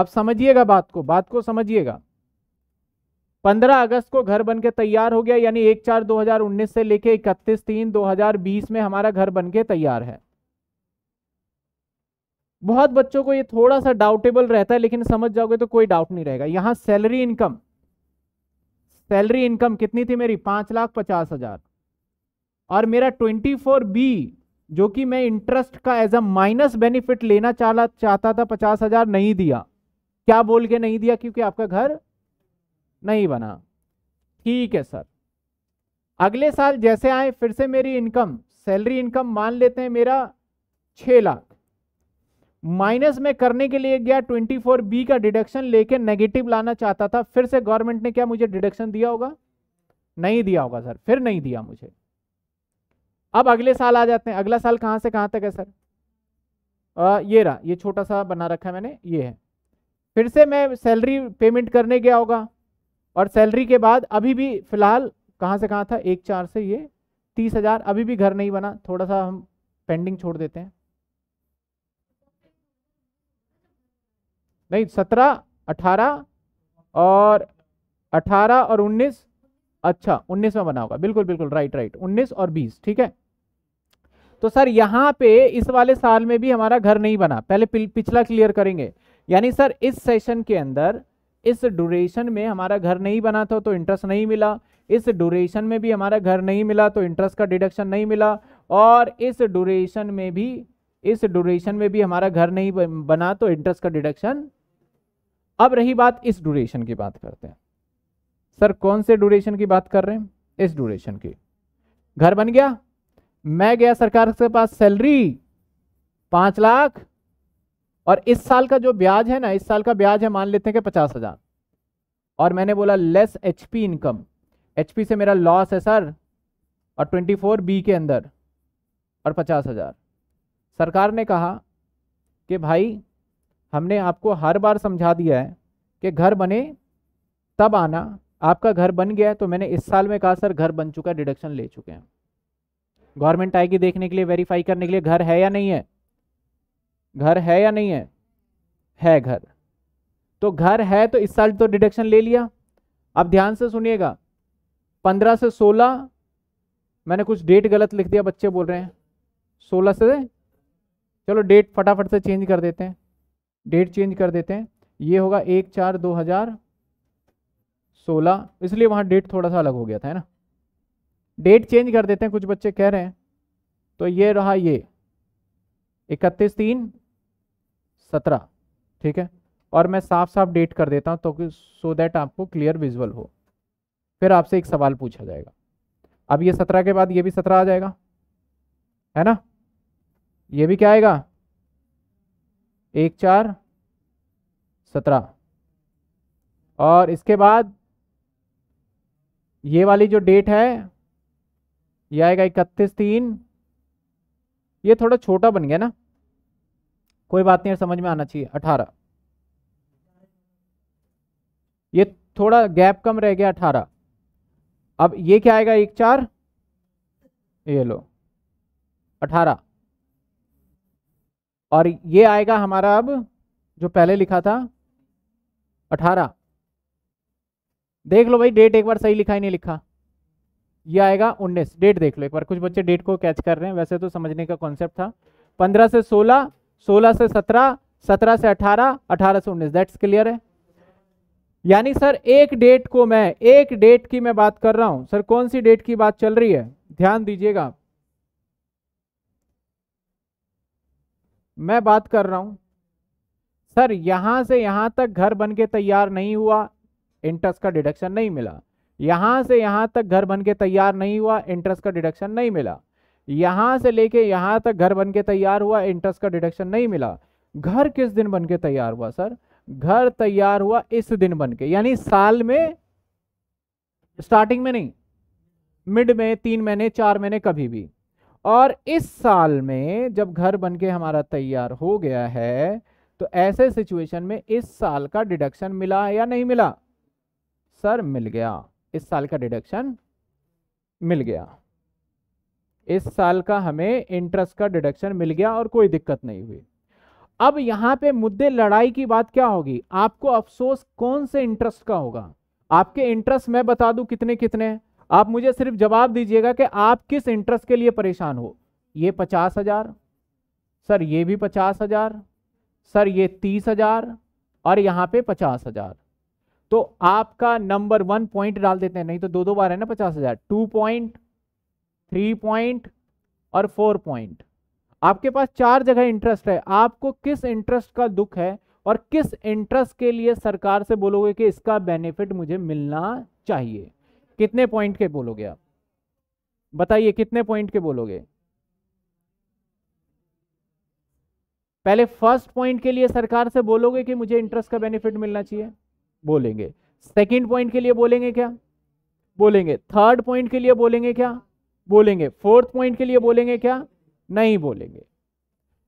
अब समझिएगा बात को बात को समझिएगा 15 अगस्त को घर बन के तैयार हो गया यानी एक चार 2019 से लेके इकतीस तीन 2020 में हमारा घर बन के तैयार है बहुत बच्चों को ये थोड़ा सा डाउटेबल रहता है लेकिन समझ जाओगे तो कोई डाउट नहीं रहेगा यहाँ सैलरी इनकम सैलरी इनकम कितनी थी मेरी पांच लाख पचास हजार और मेरा ट्वेंटी फोर बी जो कि मैं इंटरेस्ट का एज अ माइनस बेनिफिट लेना चाहला चाहता था पचास हजार नहीं दिया क्या बोल के नहीं दिया क्योंकि आपका घर नहीं बना ठीक है सर अगले साल जैसे आए फिर से मेरी इनकम सैलरी इनकम मान लेते हैं मेरा छ लाख माइनस में करने के लिए गया बी का डिडक्शन लेके नेगेटिव लाना चाहता था फिर से गवर्नमेंट ने क्या मुझे डिडक्शन दिया होगा नहीं दिया होगा सर फिर नहीं दिया मुझे अब अगले साल आ जाते हैं अगला साल कहाँ से कहाँ तक है सर आ, ये रहा ये छोटा सा बना रखा है मैंने ये है फिर से मैं सैलरी पेमेंट करने गया होगा और सैलरी के बाद अभी भी फिलहाल कहाँ से कहाँ था एक चार से ये तीस हज़ार अभी भी घर नहीं बना थोड़ा सा हम पेंडिंग छोड़ देते हैं नहीं सत्रह अठारह और अठारह और उन्नीस अच्छा उन्नीस में बना होगा बिल्कुल बिल्कुल राइट राइट उन्नीस और बीस ठीक है तो सर यहाँ पे इस वाले साल में भी हमारा घर नहीं बना पहले पिछला क्लियर करेंगे यानी सर इस सेशन के अंदर इस ड्यूरेशन में हमारा घर नहीं बना था तो इंटरेस्ट नहीं मिला इस ड्यूरेशन में भी हमारा घर नहीं मिला तो इंटरेस्ट का डिडक्शन नहीं मिला और इस ड्यूरेशन में भी इस ड्यूरेशन में भी हमारा घर नहीं बना तो इंटरेस्ट का डिडक्शन अब रही बात इस ड्यूरेशन की बात करते हैं सर कौन से ड्यूरेशन की बात कर रहे हैं इस ड्यूरेशन की घर बन गया मैं गया सरकार के पास सैलरी पांच लाख और इस साल का जो ब्याज है ना इस साल का ब्याज है मान लेते हैं कि पचास हजार और मैंने बोला लेस एचपी इनकम एचपी से मेरा लॉस है सर और ट्वेंटी फोर बी के अंदर और पचास हजार सरकार ने कहा कि भाई हमने आपको हर बार समझा दिया है कि घर बने तब आना आपका घर बन गया तो मैंने इस साल में कहा सर घर बन चुका डिडक्शन ले चुके हैं गवर्नमेंट आएगी देखने के लिए वेरीफाई करने के लिए घर है या नहीं है घर है या नहीं है है घर तो घर है तो इस साल तो डिडक्शन ले लिया अब ध्यान से सुनिएगा पंद्रह से सोलह मैंने कुछ डेट गलत लिख दिया बच्चे बोल रहे हैं सोलह से चलो डेट फटाफट से चेंज कर देते हैं डेट चेंज कर देते हैं ये होगा एक चार दो हज़ार सोलह इसलिए वहाँ डेट थोड़ा सा अलग हो गया था है ना डेट चेंज कर देते हैं कुछ बच्चे कह रहे हैं तो ये रहा ये इकतीस तीन सत्रह ठीक है और मैं साफ साफ डेट कर देता हूँ तो सो दैट आपको क्लियर विजुअल हो फिर आपसे एक सवाल पूछा जाएगा अब ये सत्रह के बाद ये भी सत्रह आ जाएगा है ना ये भी क्या आएगा एक चार सत्रह और इसके बाद ये वाली जो डेट है ये आएगा इकतीस तीन ये थोड़ा छोटा बन गया ना कोई बात नहीं समझ में आना चाहिए अठारह ये थोड़ा गैप कम रह गया अठारह अब ये क्या आएगा एक चार ये लो अठारह और ये आएगा हमारा अब जो पहले लिखा था अठारह देख लो भाई डेट एक बार सही लिखा ही नहीं लिखा ये आएगा उन्नीस डेट देख लो एक बार कुछ बच्चे डेट को कैच कर रहे हैं वैसे तो समझने का कॉन्सेप्ट था पंद्रह से सोलह सोलह से सत्रह सत्रह से अठारह अठारह से उन्नीस दैट्स क्लियर है यानी सर एक डेट को मैं एक डेट की मैं बात कर रहा हूं सर कौन सी डेट की बात चल रही है ध्यान दीजिएगा आप मैं बात कर रहा हूं सर यहां से यहां तक घर बन के तैयार नहीं हुआ इंटरेस्ट का डिडक्शन नहीं मिला यहां से यहां तक घर बन के तैयार नहीं हुआ इंटरेस्ट का डिडक्शन नहीं मिला यहां से लेके यहां तक घर बन के तैयार हुआ इंटरेस्ट का डिडक्शन नहीं मिला घर किस दिन बन के तैयार हुआ सर घर तैयार हुआ इस दिन बन के यानी साल में स्टार्टिंग में नहीं मिड में तीन महीने चार महीने कभी भी और इस साल में जब घर बनके हमारा तैयार हो गया है तो ऐसे सिचुएशन में इस साल का डिडक्शन मिला या नहीं मिला सर मिल गया इस साल का डिडक्शन मिल गया इस साल का हमें इंटरेस्ट का डिडक्शन मिल गया और कोई दिक्कत नहीं हुई अब यहां पे मुद्दे लड़ाई की बात क्या होगी आपको अफसोस कौन से इंटरेस्ट का होगा आपके इंटरेस्ट मैं बता दूं कितने कितने हैं आप मुझे सिर्फ जवाब दीजिएगा कि आप किस इंटरेस्ट के लिए परेशान हो ये पचास हजार सर ये भी पचास हजार सर ये तीस हजार और यहाँ पे पचास हजार तो आपका नंबर वन पॉइंट डाल देते हैं नहीं तो दो दो बार है ना पचास हजार टू पॉइंट थ्री पॉइंट और फोर पॉइंट आपके पास चार जगह इंटरेस्ट है आपको किस इंटरेस्ट का दुख है और किस इंटरेस्ट के लिए सरकार से बोलोगे कि इसका बेनिफिट मुझे मिलना चाहिए कितने पॉइंट के बोलोगे आप बताइए कितने पॉइंट के बोलोगे पहले फर्स्ट पॉइंट के लिए सरकार से बोलोगे कि मुझे इंटरेस्ट का बेनिफिट मिलना चाहिए बोलेंगे सेकंड पॉइंट के लिए बोलेंगे क्या बोलेंगे थर्ड पॉइंट के लिए बोलेंगे क्या बोलेंगे फोर्थ पॉइंट के लिए बोलेंगे क्या नहीं बोलेंगे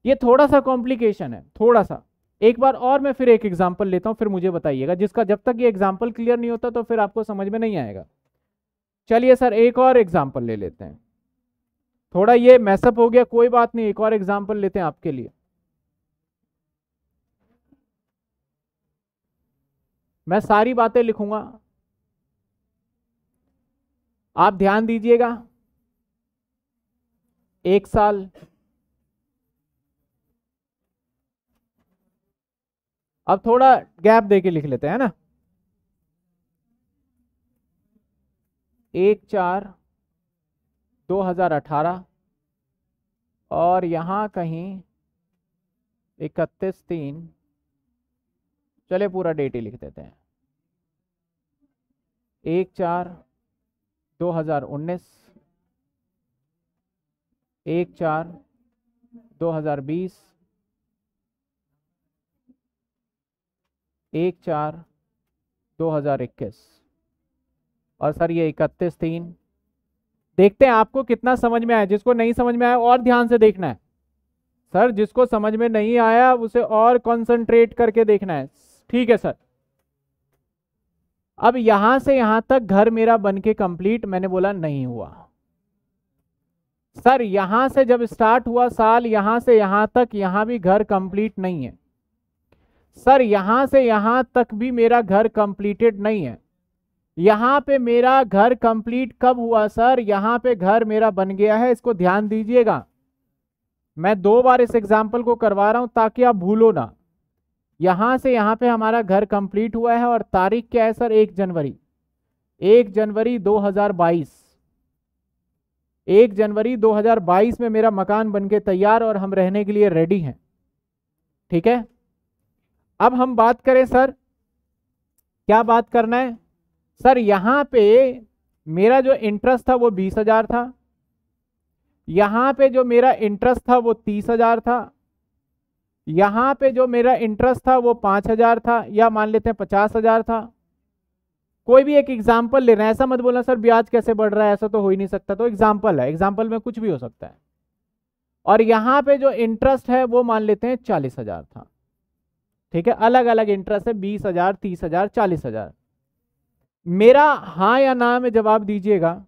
ये थोड़ा सा कॉम्प्लिकेशन है थोड़ा सा एक बार और मैं फिर एक एग्जाम्पल लेता हूं फिर मुझे बताइएगा जिसका जब तक ये एग्जाम्पल क्लियर नहीं होता तो फिर आपको समझ में नहीं आएगा चलिए सर एक और एग्जाम्पल ले लेते हैं थोड़ा ये मैसअप हो गया कोई बात नहीं एक और एग्जाम्पल लेते हैं आपके लिए मैं सारी बातें लिखूंगा आप ध्यान दीजिएगा एक साल अब थोड़ा गैप देके लिख लेते हैं ना एक चार 2018 और यहाँ कहीं इकतीस तीन चले पूरा डेट ही लिख देते हैं एक चार 2019 एक चार 2020 एक चार 2021 और सर ये इकतीस तीन देखते हैं आपको कितना समझ में आया जिसको नहीं समझ में आया और ध्यान से देखना है सर जिसको समझ में नहीं आया उसे और कंसंट्रेट करके देखना है ठीक है सर अब यहां से यहां तक घर मेरा बन के कंप्लीट मैंने बोला नहीं हुआ सर यहां से जब स्टार्ट हुआ साल यहां से यहां तक यहां भी घर कंप्लीट नहीं है सर यहां से यहां तक भी मेरा घर कंप्लीटेड नहीं है यहाँ पे मेरा घर कंप्लीट कब हुआ सर यहाँ पे घर मेरा बन गया है इसको ध्यान दीजिएगा मैं दो बार इस एग्जाम्पल को करवा रहा हूँ ताकि आप भूलो ना यहाँ से यहाँ पे हमारा घर कंप्लीट हुआ है और तारीख क्या है सर एक जनवरी एक जनवरी 2022 एक जनवरी 2022 में मेरा मकान बनके तैयार और हम रहने के लिए रेडी हैं ठीक है अब हम बात करें सर क्या बात करना है सर यहाँ पे मेरा जो इंटरेस्ट था वो बीस हजार था यहाँ पे जो मेरा इंटरेस्ट था वो तीस हजार था यहाँ पे जो मेरा इंटरेस्ट था वो पाँच हजार था या मान लेते हैं पचास हजार था कोई भी एक एग्जाम्पल ले रहे हैं ऐसा मत बोलना सर ब्याज कैसे बढ़ रहा है ऐसा तो हो ही नहीं सकता तो एग्जाम्पल है एग्जाम्पल में कुछ भी हो सकता है और यहाँ पे जो इंटरेस्ट है वो मान लेते हैं चालीस हजार था ठीक है अलग अलग इंटरेस्ट है बीस हजार तीस हजार चालीस हजार मेरा हाँ या ना में जवाब दीजिएगा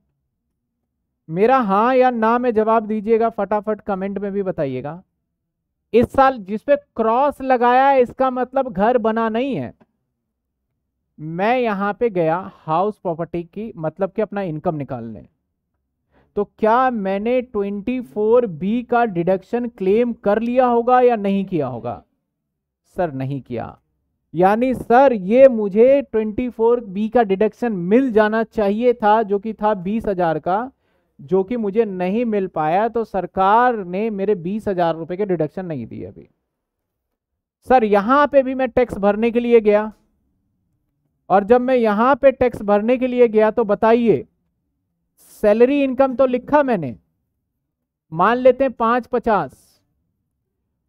मेरा हाँ या ना में जवाब दीजिएगा फटाफट कमेंट में भी बताइएगा इस साल जिसपे क्रॉस लगाया है इसका मतलब घर बना नहीं है मैं यहाँ पे गया हाउस प्रॉपर्टी की मतलब कि अपना इनकम निकालने तो क्या मैंने 24 बी का डिडक्शन क्लेम कर लिया होगा या नहीं किया होगा सर नहीं किया यानी सर ये मुझे 24 बी का डिडक्शन मिल जाना चाहिए था जो कि था बीस हजार का जो कि मुझे नहीं मिल पाया तो सरकार ने मेरे बीस हजार रुपए के डिडक्शन नहीं दिए अभी सर यहां पे भी मैं टैक्स भरने के लिए गया और जब मैं यहां पे टैक्स भरने के लिए गया तो बताइए सैलरी इनकम तो लिखा मैंने मान लेते हैं पांच पचास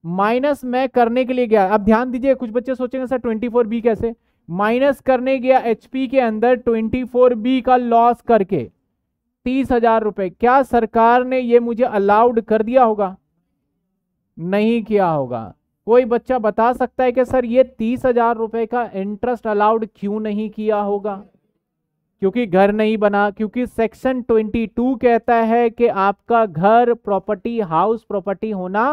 माइनस मैं करने के लिए गया अब ध्यान दीजिए कुछ बच्चे सोचेंगे सर ट्वेंटी फोर बी कैसे माइनस करने गया एचपी के अंदर ट्वेंटी फोर बी का लॉस करके तीस हजार रुपए क्या सरकार ने ये मुझे अलाउड कर दिया होगा नहीं किया होगा कोई बच्चा बता सकता है कि सर ये तीस हजार रुपए का इंटरेस्ट अलाउड क्यों नहीं किया होगा क्योंकि घर नहीं बना क्योंकि सेक्शन 22 कहता है कि आपका घर प्रॉपर्टी हाउस प्रॉपर्टी होना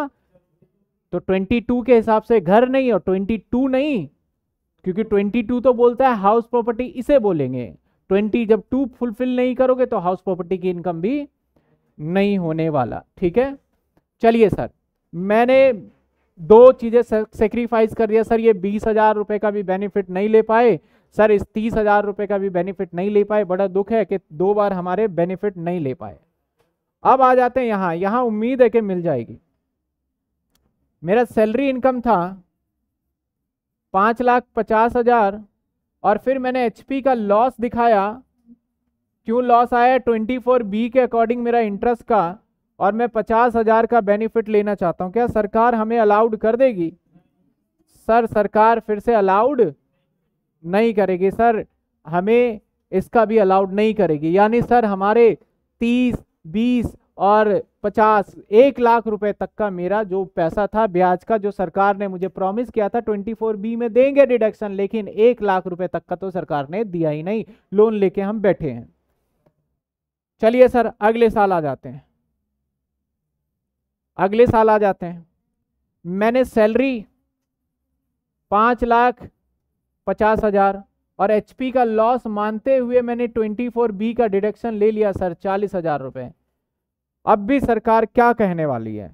तो 22 के हिसाब से घर नहीं और 22 नहीं क्योंकि 22 तो बोलता है हाउस प्रॉपर्टी इसे बोलेंगे 20 जब टू फुलफिल नहीं करोगे तो हाउस प्रॉपर्टी की इनकम भी नहीं होने वाला ठीक है चलिए सर मैंने दो चीज़ें सेक्रीफाइस कर दिया सर ये बीस हज़ार रुपये का भी बेनिफिट नहीं ले पाए सर इस तीस हज़ार रुपये का भी बेनिफिट नहीं ले पाए बड़ा दुख है कि दो बार हमारे बेनिफिट नहीं ले पाए अब आ जाते हैं यहाँ यहाँ उम्मीद है कि मिल जाएगी मेरा सैलरी इनकम था पाँच लाख पचास हज़ार और फिर मैंने एच का लॉस दिखाया क्यों लॉस आया ट्वेंटी फोर बी के अकॉर्डिंग मेरा इंटरेस्ट का और मैं पचास हज़ार का बेनिफिट लेना चाहता हूँ क्या सरकार हमें अलाउड कर देगी सर सरकार फिर से अलाउड नहीं करेगी सर हमें इसका भी अलाउड नहीं करेगी यानी सर हमारे तीस बीस और पचास एक लाख रुपए तक का मेरा जो पैसा था ब्याज का जो सरकार ने मुझे प्रॉमिस किया था ट्वेंटी फोर बी में देंगे डिडक्शन लेकिन एक लाख रुपए तक का तो सरकार ने दिया ही नहीं लोन लेके हम बैठे हैं चलिए सर अगले साल आ जाते हैं अगले साल आ जाते हैं मैंने सैलरी पांच लाख पचास हजार और एचपी का लॉस मानते हुए मैंने ट्वेंटी फोर बी का डिडक्शन ले लिया सर चालीस हजार रुपये अब भी सरकार क्या कहने वाली है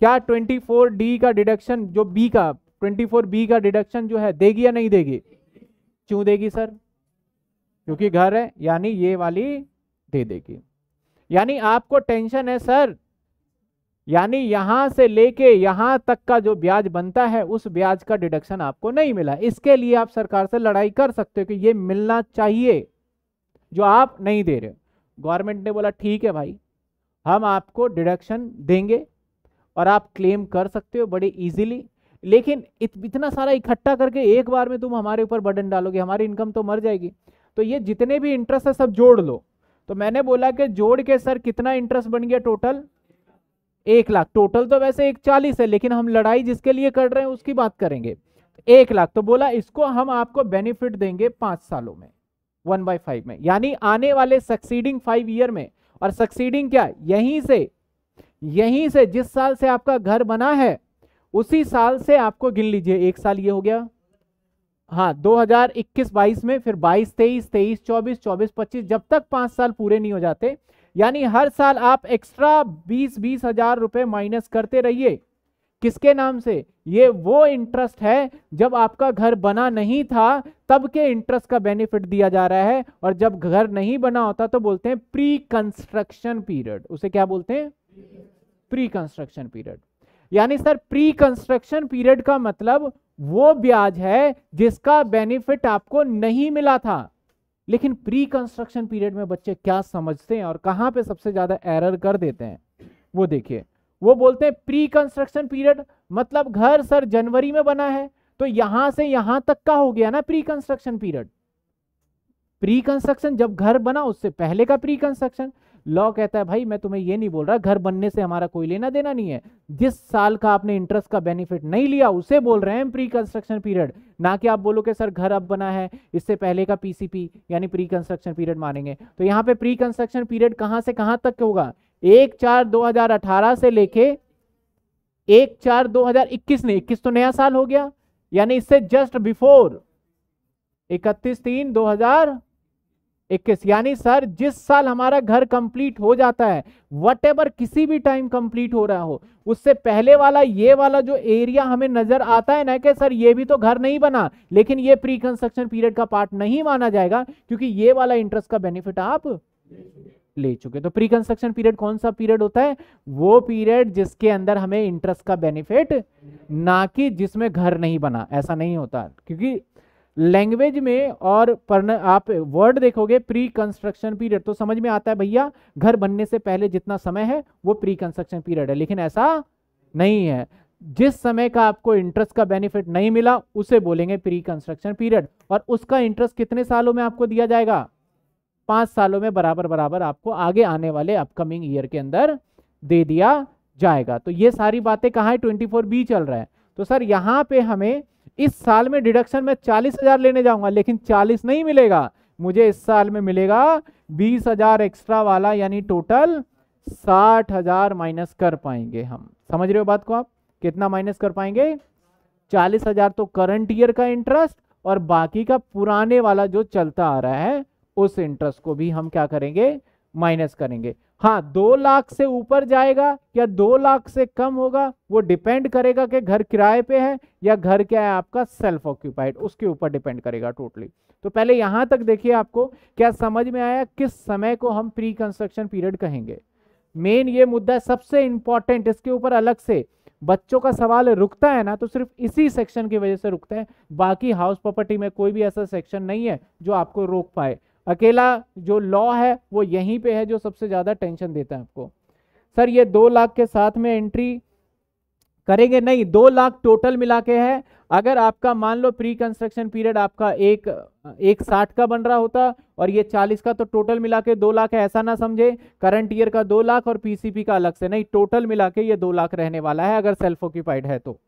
क्या 24 डी का डिडक्शन जो बी का 24 बी का डिडक्शन जो है देगी या नहीं देगी क्यों देगी सर क्योंकि घर है यानी ये वाली दे देगी यानी आपको टेंशन है सर यानी यहां से लेके यहां तक का जो ब्याज बनता है उस ब्याज का डिडक्शन आपको नहीं मिला इसके लिए आप सरकार से लड़ाई कर सकते हो कि ये मिलना चाहिए जो आप नहीं दे रहे गवर्नमेंट ने बोला ठीक है भाई हम आपको डिडक्शन देंगे और आप क्लेम कर सकते हो बड़े इजीली लेकिन इत, इतना सारा इकट्ठा करके एक बार में तुम हमारे ऊपर बर्डन डालोगे हमारी इनकम तो मर जाएगी तो ये जितने भी इंटरेस्ट है सब जोड़ लो तो मैंने बोला कि जोड़ के सर कितना इंटरेस्ट बन गया टोटल एक लाख टोटल तो वैसे एक चालीस है लेकिन हम लड़ाई जिसके लिए कर रहे हैं उसकी बात करेंगे एक लाख तो बोला इसको हम आपको बेनिफिट देंगे पांच सालों में वन बाई फाइव में यानी आने वाले सक्सीडिंग फाइव ईयर में और सक्सीडिंग क्या यहीं से यहीं से जिस साल से आपका घर बना है उसी साल से आपको गिन लीजिए एक साल ये हो गया हाँ 2021-22 में फिर 22 23 23 24 24 25 जब तक पाँच साल पूरे नहीं हो जाते यानी हर साल आप एक्स्ट्रा बीस बीस हजार रुपए माइनस करते रहिए किसके नाम से ये वो इंटरेस्ट है जब आपका घर बना नहीं था तब के इंटरेस्ट का बेनिफिट दिया जा रहा है और जब घर नहीं बना होता तो बोलते हैं प्री कंस्ट्रक्शन पीरियड उसे क्या बोलते हैं प्री कंस्ट्रक्शन पीरियड यानी सर प्री कंस्ट्रक्शन पीरियड का मतलब वो ब्याज है जिसका बेनिफिट आपको नहीं मिला था लेकिन प्री कंस्ट्रक्शन पीरियड में बच्चे क्या समझते हैं और कहां पे सबसे ज़्यादा एरर कर देते हैं वो देखिए वो बोलते हैं प्री कंस्ट्रक्शन पीरियड मतलब घर सर जनवरी में बना है तो यहां से यहां तक का हो गया ना pre construction period pre construction जब घर बना उससे पहले का प्री कंस्ट्रक्शन लॉ कहता है भाई मैं तुम्हें ये नहीं बोल रहा घर बनने से हमारा कोई लेना देना नहीं है जिस साल का आपने इंटरेस्ट का बेनिफिट नहीं लिया उसे बोल रहे हैं प्री कंस्ट्रक्शन पीरियड ना कि आप बोलो कि सर घर अब बना है इससे पहले का पीसीपी यानी प्री कंस्ट्रक्शन पीरियड मानेंगे तो यहाँ पे प्री कंस्ट्रक्शन पीरियड कहाँ से कहाँ तक होगा एक चार 2018 से लेके एक चार 2021 ने 21 तो नया साल हो गया यानी इससे जस्ट बिफोर 31 तीन 2021 यानी सर जिस साल हमारा घर कंप्लीट हो जाता है वट किसी भी टाइम कंप्लीट हो रहा हो उससे पहले वाला ये वाला जो एरिया हमें नजर आता है ना कि सर ये भी तो घर नहीं बना लेकिन ये प्री कंस्ट्रक्शन पीरियड का पार्ट नहीं माना जाएगा क्योंकि ये वाला इंटरेस्ट का बेनिफिट आप ले चुके तो प्री कंस्ट्रक्शन पीरियड कौन सा पीरियड होता है वो पीरियड जिसके अंदर हमें इंटरेस्ट का बेनिफिट ना कि जिसमें घर नहीं बना ऐसा नहीं होता क्योंकि लैंग्वेज में और पर आप वर्ड देखोगे प्री कंस्ट्रक्शन पीरियड तो समझ में आता है भैया घर बनने से पहले जितना समय है वो प्री कंस्ट्रक्शन पीरियड है लेकिन ऐसा नहीं है जिस समय का आपको इंटरेस्ट का बेनिफिट नहीं मिला उसे बोलेंगे प्री कंस्ट्रक्शन पीरियड और उसका इंटरेस्ट कितने सालों में आपको दिया जाएगा पांच सालों में बराबर बराबर आपको आगे आने वाले अपकमिंग ईयर के अंदर दे दिया जाएगा तो ये सारी बातें कहाँ है ट्वेंटी फोर बी चल रहा है तो सर यहाँ पे हमें इस साल में डिडक्शन में चालीस हजार लेने जाऊंगा लेकिन चालीस नहीं मिलेगा मुझे इस साल में मिलेगा बीस हजार एक्स्ट्रा वाला यानी टोटल साठ हजार माइनस कर पाएंगे हम समझ रहे हो बात को आप कितना माइनस कर पाएंगे चालीस हजार तो करंट ईयर का इंटरेस्ट और बाकी का पुराने वाला जो चलता आ रहा है उस इंटरेस्ट को भी हम क्या करेंगे माइनस करेंगे हाँ दो लाख से ऊपर जाएगा या दो लाख से कम होगा वो डिपेंड करेगा कि घर किराए पे है या घर क्या है आपका सेल्फ ऑक्यूपाइड उसके ऊपर डिपेंड करेगा टोटली तो पहले यहां तक देखिए आपको क्या समझ में आया किस समय को हम प्री कंस्ट्रक्शन पीरियड कहेंगे मेन ये मुद्दा सबसे इंपॉर्टेंट इसके ऊपर अलग से बच्चों का सवाल रुकता है ना तो सिर्फ इसी सेक्शन की वजह से रुकते हैं बाकी हाउस प्रॉपर्टी में कोई भी ऐसा सेक्शन नहीं है जो आपको रोक पाए अकेला जो लॉ है वो यहीं पे है जो सबसे ज़्यादा टेंशन देता है आपको सर ये दो लाख के साथ में एंट्री करेंगे नहीं दो लाख टोटल मिला के है अगर आपका मान लो प्री कंस्ट्रक्शन पीरियड आपका एक एक साठ का बन रहा होता और ये चालीस का तो टोटल मिला के दो लाख है ऐसा ना समझे करंट ईयर का दो लाख और पीसीपी का अलग से नहीं टोटल मिला के ये दो लाख रहने वाला है अगर सेल्फ ऑक्यूपाइड है तो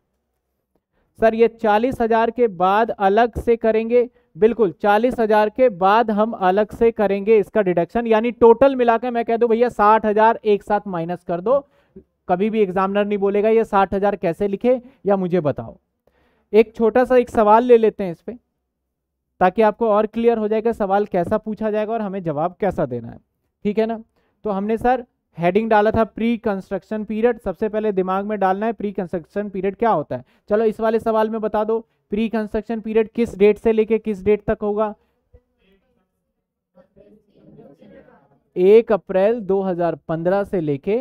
सर ये चालीस हजार के बाद अलग से करेंगे बिल्कुल चालीस हजार के बाद हम अलग से करेंगे इसका डिडक्शन यानी टोटल मिलाकर मैं कह दू भैया साठ हजार एक साथ माइनस कर दो कभी भी एग्जामिनर नहीं बोलेगा ये साठ हजार कैसे लिखे या मुझे बताओ एक छोटा सा एक सवाल ले लेते हैं इस पर ताकि आपको और क्लियर हो जाएगा सवाल कैसा पूछा जाएगा और हमें जवाब कैसा देना है ठीक है ना तो हमने सर हेडिंग डाला था प्री कंस्ट्रक्शन पीरियड सबसे पहले दिमाग में डालना है प्री कंस्ट्रक्शन पीरियड क्या होता है चलो इस वाले सवाल में बता दो प्री कंस्ट्रक्शन पीरियड किस डेट से लेके किस डेट तक होगा एक अप्रैल 2015 से लेके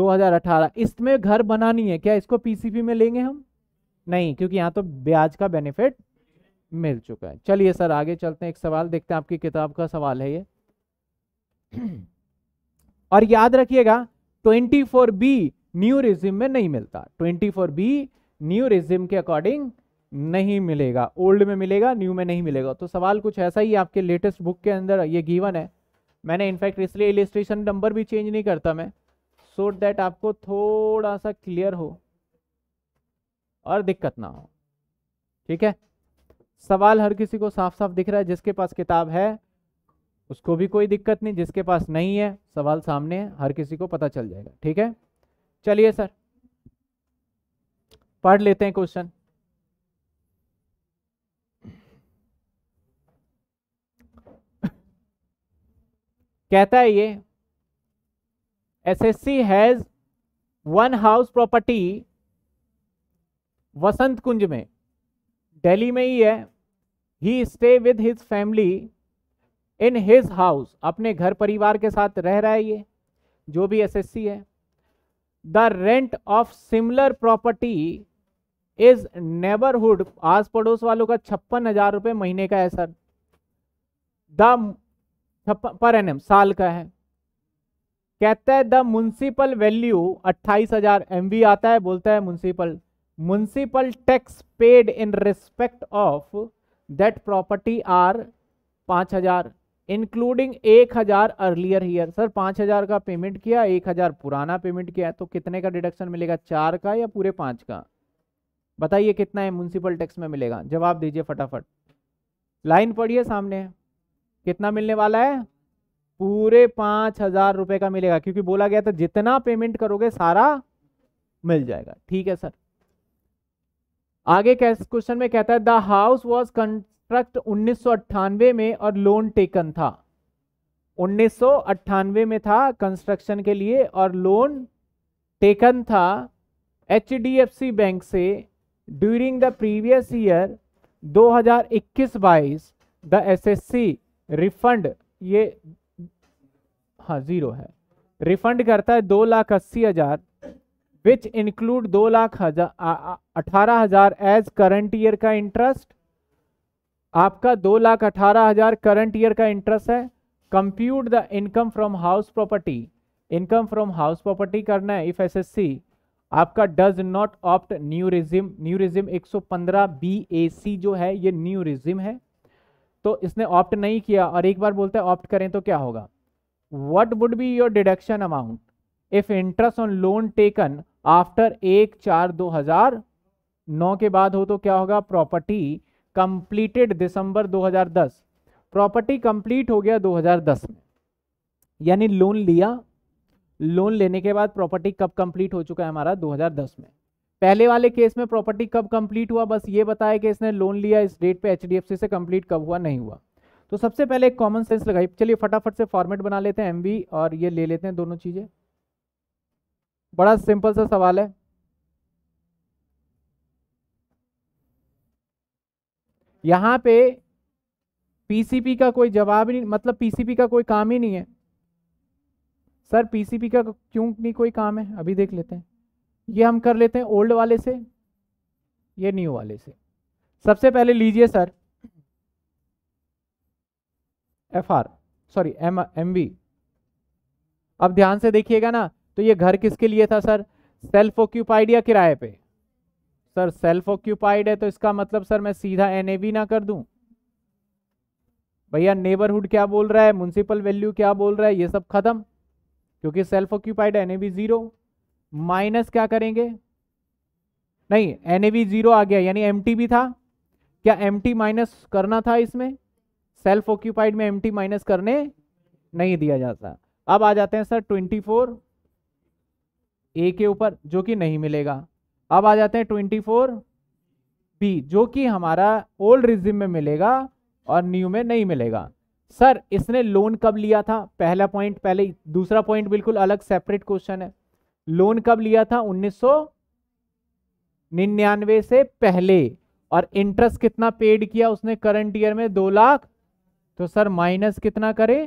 2018 इसमें घर बनानी है क्या इसको पीसीपी में लेंगे हम नहीं क्योंकि यहाँ तो ब्याज का बेनिफिट मिल चुका है चलिए सर आगे चलते हैं एक सवाल देखते हैं आपकी किताब का सवाल है ये और याद रखिएगा 24b न्यू रिज्यूम में नहीं मिलता 24b न्यू रिज्यूम के अकॉर्डिंग नहीं मिलेगा ओल्ड में मिलेगा न्यू में नहीं मिलेगा तो सवाल कुछ ऐसा ही आपके लेटेस्ट बुक के अंदर ये गिवन है मैंने इनफैक्ट इसलिए इलिस्ट्रेशन नंबर भी चेंज नहीं करता मैं सो so दैट आपको थोड़ा सा क्लियर हो और दिक्कत ना हो ठीक है सवाल हर किसी को साफ साफ दिख रहा है जिसके पास किताब है उसको भी कोई दिक्कत नहीं जिसके पास नहीं है सवाल सामने है हर किसी को पता चल जाएगा ठीक है चलिए सर पढ़ लेते हैं क्वेश्चन कहता है ये SSC has one house property Vasant Kunj में दिल्ली में ही है he stay with his family in his house अपने घर परिवार के साथ रह रहा है ये जो भी एसएससी है the rent of similar property is neighbourhood आस पड़ोस वालों का छप्पन हजार रुपये महीने का है सर द पर एन साल का है कहता है द म्यूनसिपल वैल्यू अट्ठाईस हजार एम आता है बोलता है municipal municipal tax paid in respect of that property are पाँच हजार इंक्लूडिंग एक हजार अर्लियर ईयर सर पांच हजार का पेमेंट किया एक हजार पुराना पेमेंट किया तो कितने का डिडक्शन मिलेगा चार का या पूरे पांच का बताइए कितना है म्यूनसिपल टैक्स में मिलेगा जवाब दीजिए फटाफट लाइन पढ़िए सामने कितना मिलने वाला है पूरे पांच हजार रुपए का मिलेगा क्योंकि बोला गया था जितना पेमेंट करोगे सारा मिल जाएगा ठीक है सर आगे क्वेश्चन में कहता है द हाउस वॉज ट्रस्ट उन्नीस में और लोन टेकन था उन्नीस में था कंस्ट्रक्शन के लिए और लोन टेकन था एच बैंक से ड्यूरिंग द प्रीवियस ईयर 2021 हजार द एसएससी रिफंड ये हाँ जीरो है रिफंड करता है दो लाख अस्सी हज़ार विच इंक्लूड दो लाख हजार अठारह हज़ार एज करंट ईयर का इंटरेस्ट आपका दो लाख अठारह हजार करंट ईयर का इंटरेस्ट है compute the income from house property income from house property करना है इफ एसएससी आपका does not opt new regime new B 115 BAC जो है ये न्यू रिज्यूम है तो इसने ऑप्ट नहीं किया और एक बार बोलते हैं ऑप्ट करें तो क्या होगा what would be your deduction amount if interest on loan taken after एक चार दो हजार नौ के बाद हो तो क्या होगा प्रॉपर्टी कंप्लीटेड दिसंबर 2010 प्रॉपर्टी कंप्लीट हो गया 2010 में यानी लोन लिया लोन लेने के बाद प्रॉपर्टी कब कंप्लीट हो चुका है हमारा 2010 में पहले वाले केस में प्रॉपर्टी कब कंप्लीट हुआ बस ये बताया कि इसने लोन लिया इस डेट पे एच से कंप्लीट कब हुआ नहीं हुआ तो सबसे पहले एक कॉमन सेंस लगाई चलिए फटाफट से फॉर्मेट बना लेते हैं एम और ये ले लेते हैं दोनों चीज़ें बड़ा सिंपल सा सवाल है यहाँ पे पीसीपी का कोई जवाब ही नहीं मतलब पीसीपी का कोई काम ही नहीं है सर पीसीपी का क्यों नहीं कोई काम है अभी देख लेते हैं ये हम कर लेते हैं ओल्ड वाले से ये न्यू वाले से सबसे पहले लीजिए sir F R sorry M M B अब ध्यान से देखिएगा ना तो ये घर किसके लिए था सर सेल्फ ऑक्यूपाइड या किराए पे सर सेल्फ ऑक्यूपाइड है तो इसका मतलब सर मैं सीधा एनएवी ना कर दूं भैया नेबरहुड क्या बोल रहा है म्यूनसिपल वैल्यू क्या बोल रहा है ये सब खत्म क्योंकि self occupied N B zero minus क्या करेंगे नहीं बी जीरो आ गया यानी एम भी था क्या एम माइनस करना था इसमें सेल्फ ऑक्यूपाइड में एम माइनस करने नहीं दिया जाता अब आ जाते हैं सर ट्वेंटी फोर ए के ऊपर जो कि नहीं मिलेगा अब आ जाते हैं ट्वेंटी फोर बी जो कि हमारा ओल्ड रिज्यूम में मिलेगा और न्यू में नहीं मिलेगा सर इसने लोन कब लिया था पहला पॉइंट पहले दूसरा पॉइंट बिल्कुल अलग सेपरेट क्वेश्चन है लोन कब लिया था उन्नीस निन्यानवे से पहले और इंटरेस्ट कितना पेड किया उसने करंट ईयर में दो लाख तो सर माइनस कितना करे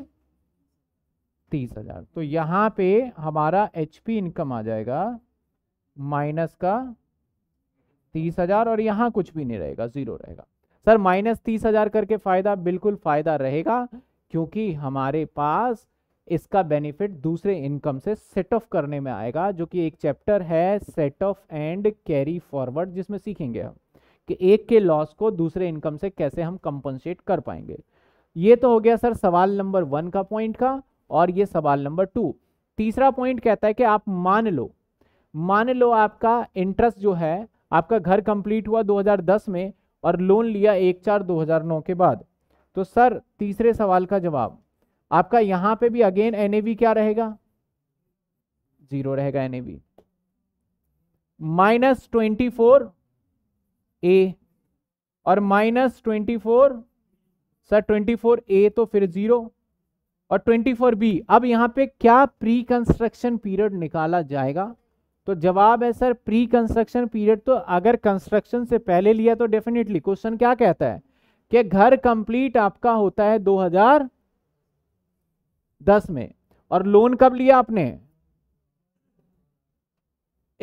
तीस हजार तो यहां पे हमारा एचपी इनकम आ जाएगा माइनस का तीस हजार और यहां कुछ भी नहीं रहेगा जीरो रहेगा सर माइनस तीस हजार करके फायदा बिल्कुल फायदा रहेगा क्योंकि हमारे पास इसका बेनिफिट दूसरे इनकम से सेट ऑफ करने में आएगा जो कि एक चैप्टर है set off and carry forward जिसमें सीखेंगे हम कि एक के लॉस को दूसरे इनकम से कैसे हम कंपनसेट कर पाएंगे ये तो हो गया सर सवाल नंबर वन का पॉइंट का और ये सवाल नंबर टू तीसरा पॉइंट कहता है कि आप मान लो मान लो आपका इंटरेस्ट जो है आपका घर कंप्लीट हुआ 2010 में और लोन लिया एक चार 2009 के बाद तो सर तीसरे सवाल का जवाब आपका यहाँ पे भी अगेन एन क्या रहेगा जीरो रहेगा N A minus twenty four A और minus twenty four sir twenty four A तो फिर जीरो और ट्वेंटी फोर बी अब यहाँ पे क्या प्री कंस्ट्रक्शन पीरियड निकाला जाएगा तो जवाब है सर प्री कंस्ट्रक्शन पीरियड तो अगर कंस्ट्रक्शन से पहले लिया तो डेफिनेटली क्वेश्चन क्या कहता है कि घर कंप्लीट आपका होता है 2010 में और लोन कब लिया आपने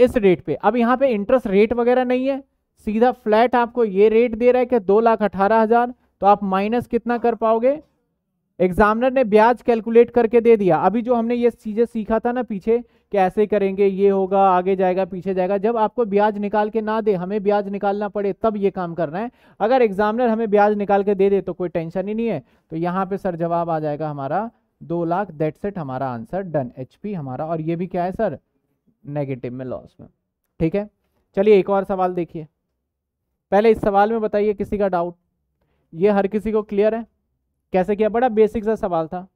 इस रेट पे अब यहां पे इंटरेस्ट रेट वगैरह नहीं है सीधा फ्लैट आपको ये रेट दे रहा है कि दो लाख अठारह हजार तो आप माइनस कितना कर पाओगे एग्जामिनर ने ब्याज कैलकुलेट करके दे दिया अभी जो हमने ये चीजें सीखा था ना पीछे कैसे करेंगे ये होगा आगे जाएगा पीछे जाएगा जब आपको ब्याज निकाल के ना दे हमें ब्याज निकालना पड़े तब ये काम करना है अगर एग्जामिनर हमें ब्याज निकाल के दे दे तो कोई टेंशन ही नहीं है तो यहाँ पे सर जवाब आ जाएगा हमारा दो लाख दैट सेट हमारा आंसर डन एच हमारा और ये भी क्या है सर नेगेटिव में लॉस में ठीक है चलिए एक और सवाल देखिए पहले इस सवाल में बताइए किसी का डाउट ये हर किसी को क्लियर है कैसे किया बड़ा बेसिक सा सवाल था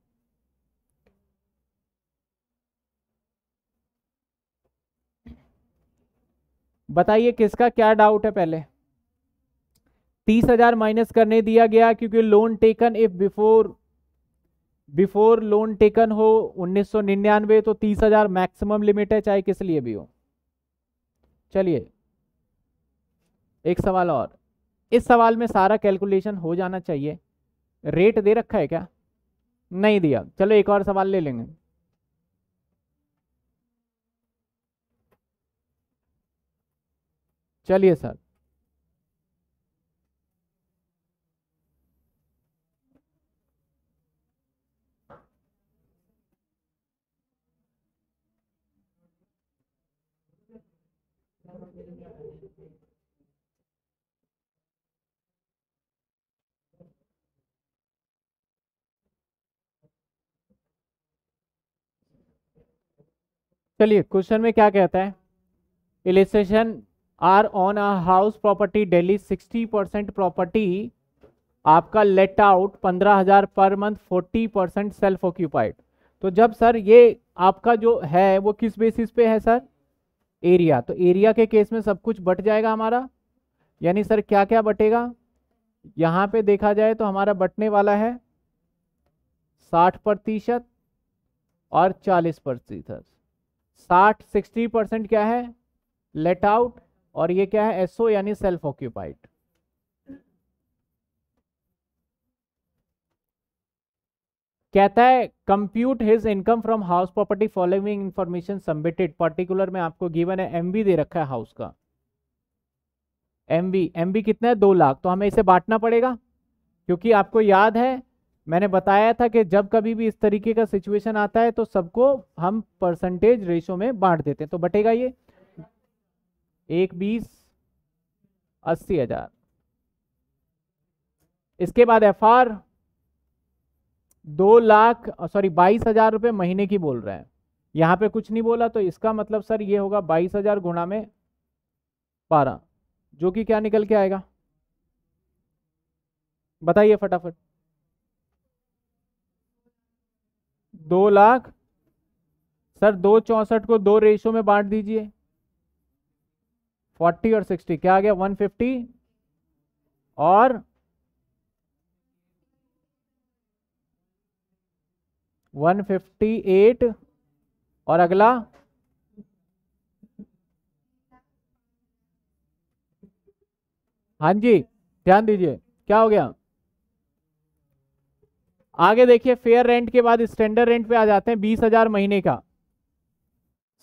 बताइए किसका क्या डाउट है पहले तीस हजार माइनस करने दिया गया क्योंकि loan taken if before before loan taken हो उन्नीस सौ निन्यानवे तो तीस हजार मैक्सिमम लिमिट है चाहे किस लिए भी हो चलिए एक सवाल और इस सवाल में सारा कैलकुलेशन हो जाना चाहिए रेट दे रखा है क्या नहीं दिया चलो एक और सवाल ले लेंगे चलिए सर चलिए क्वेश्चन में क्या कहता है illustration R on a house property Delhi 60 percent property आपका let out 15,000 per month 40 percent self occupied तो जब सर ये आपका जो है वो किस बेसिस पे है सर एरिया तो एरिया के केस में सब कुछ बट जाएगा हमारा यानी सर क्या क्या बटेगा यहाँ पे देखा जाए तो हमारा बटने वाला है साठ प्रतिशत और चालीस प्रतिशत साठ सिक्सटी परसेंट क्या है लेट आउट और ये क्या है एसओ यानी सेल्फ ऑक्यूपाइड कहता है compute his income from house property following information submitted particular में आपको गिवन है एमबी दे रखा है हाउस का एमबी एमबी कितना है दो लाख तो हमें इसे बांटना पड़ेगा क्योंकि आपको याद है मैंने बताया था कि जब कभी भी इस तरीके का सिचुएशन आता है तो सबको हम परसेंटेज रेशो में बांट देते हैं तो बटेगा ये एक बीस अस्सी हजार इसके बाद एफ आर दो लाख सॉरी बाईस हजार रुपये महीने की बोल रहे हैं यहां पे कुछ नहीं बोला तो इसका मतलब सर ये होगा बाईस हजार गुणा में बारह जो कि क्या निकल के आएगा बताइए फटाफट दो लाख सर दो चौसठ को दो रेशो में बांट दीजिए फोर्टी और सिक्सटी क्या आ गया वन फिफ्टी और वन फिफ्टी एट और अगला हाँ जी ध्यान दीजिए क्या हो गया आगे देखिए फेयर रेंट के बाद स्टैंडर्ड रेंट पे आ जाते हैं बीस हजार महीने का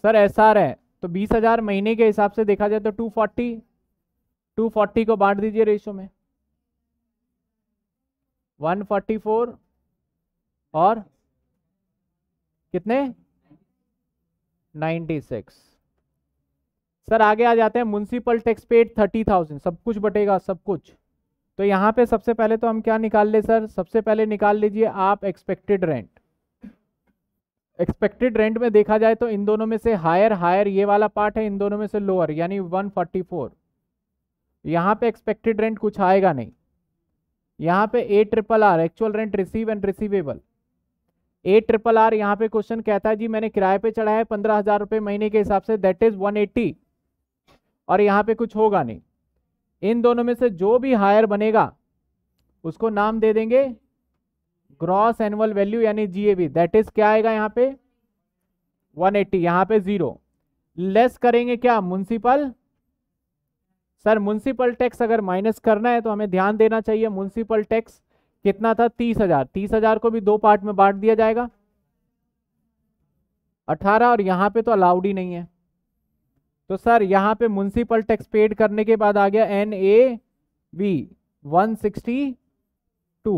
सर एस आर है तो बीस हजार महीने के हिसाब से देखा जाए तो टू फोर्टी टू फोर्टी को बांट दीजिए रेशो में वन फोर्टी फोर और कितने नाइन्टी सिक्स सर आगे आ जाते हैं municipal tax paid thirty thousand सब कुछ बटेगा सब कुछ तो यहाँ पे सबसे पहले तो हम क्या निकाल ले सर सबसे पहले निकाल लीजिए आप एक्सपेक्टेड रेंट एक्सपेक्टेड रेंट में देखा जाए तो इन दोनों में से हायर हायर ये वाला पार्ट है इन दोनों में से लोअर यानी 144 यहाँ पे एक्सपेक्टेड रेंट कुछ आएगा नहीं यहाँ पे A triple R actual rent receive and receivable A triple R यहाँ पे क्वेश्चन कहता है जी मैंने किराए पे चढ़ाया है पंद्रह हज़ार रुपये महीने के हिसाब say that is one eighty और यहाँ पे कुछ होगा नहीं इन दोनों में से जो भी हायर बनेगा उसको नाम दे देंगे ग्रॉस एनुअल वैल्यू यानी जीएबी दैट इज क्या आएगा यहाँ पे 180 एट्टी यहाँ पे जीरो लेस करेंगे क्या म्यूनसिपल सर म्यूनसिपल टैक्स अगर माइनस करना है तो हमें ध्यान देना चाहिए म्यूनसिपल टैक्स कितना था तीस हजार तीस हजार को भी दो पार्ट में बांट दिया जाएगा अठारह और यहाँ पे तो अलाउड ही नहीं है तो सर यहाँ पे म्यूनसिपल टैक्स पेड करने के बाद आ गया N A V one sixty two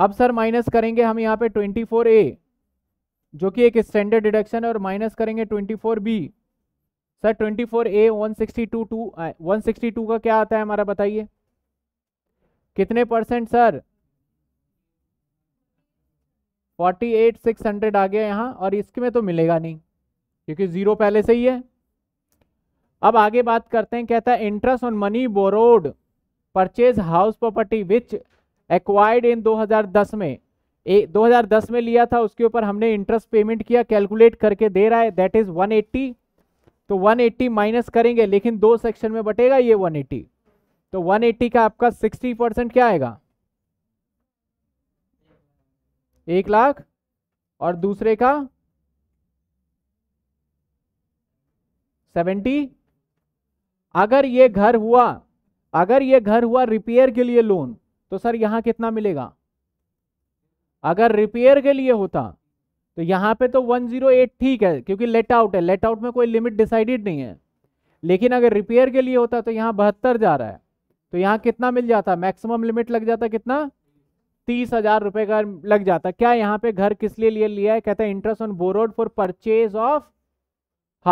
अब सर माइनस करेंगे हम यहाँ पे 24a जो कि एक स्टैंडर्ड डिडक्शन है और माइनस करेंगे 24b सर 24a 162 टू 162 का क्या आता है हमारा बताइए कितने परसेंट सर 48600 आ गया यहाँ और इसके में तो मिलेगा नहीं क्योंकि जीरो पहले से ही है अब आगे बात करते हैं कहता है interest on money borrowed purchase house property which acquired in 2010 में ए, 2010 में लिया था उसके ऊपर हमने इंटरेस्ट पेमेंट किया कैलकुलेट करके दे रहा है दैट इज 180 तो 180 माइनस करेंगे लेकिन दो सेक्शन में बटेगा ये 180 तो 180 का आपका 60 परसेंट क्या आएगा एक लाख और दूसरे का सेवेंटी अगर ये घर हुआ अगर ये घर हुआ रिपेयर के लिए लोन तो सर यहां कितना मिलेगा अगर रिपेयर के लिए होता तो यहां पे तो 108 ठीक है क्योंकि लेट आउट है लेट आउट में कोई लिमिट डिसाइडेड नहीं है लेकिन अगर रिपेयर के लिए होता तो यहां बहत्तर जा रहा है तो यहां कितना मिल जाता मैक्सिमम लिमिट लग जाता कितना तीस हजार रुपए का लग जाता क्या यहां पे घर किस लिए लिए लिया है कहते हैं interest on borrowed for purchase of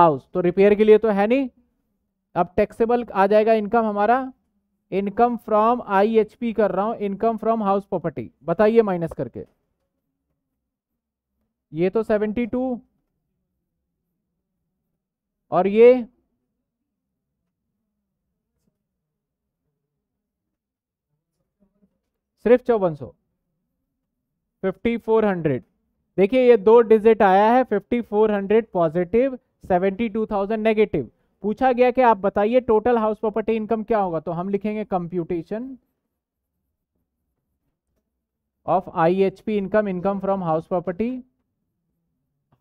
house तो रिपेयर के लिए तो है नहीं अब टैक्सेबल आ जाएगा इनकम हमारा इनकम फ्रॉम आईएचपी कर रहा हूं इनकम फ्रॉम हाउस प्रॉपर्टी बताइए माइनस करके ये तो 72 और ये सिर्फ चौवन सौ फिफ्टी फोर हंड्रेड देखिए ये दो डिजिट आया है fifty four hundred positive seventy two thousand negative पूछा गया कि आप बताइए टोटल हाउस प्रॉपर्टी इनकम क्या होगा तो हम लिखेंगे computation of IHP income income from house property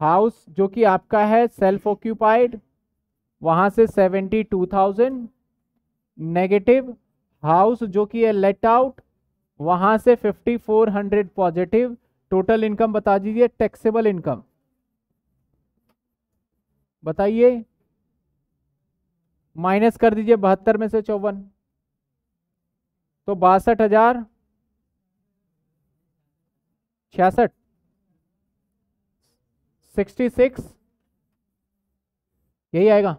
house जो कि आपका है सेल्फ ऑक्यूपाइड वहां से seventy two thousand negative house जो कि है लेट आउट वहां से fifty four hundred positive total income बता दीजिए टैक्सेबल इनकम बताइए माइनस कर दीजिए बहत्तर में से चौवन तो बासठ हजार छियासठ सिक्सटी सिक्स यही आएगा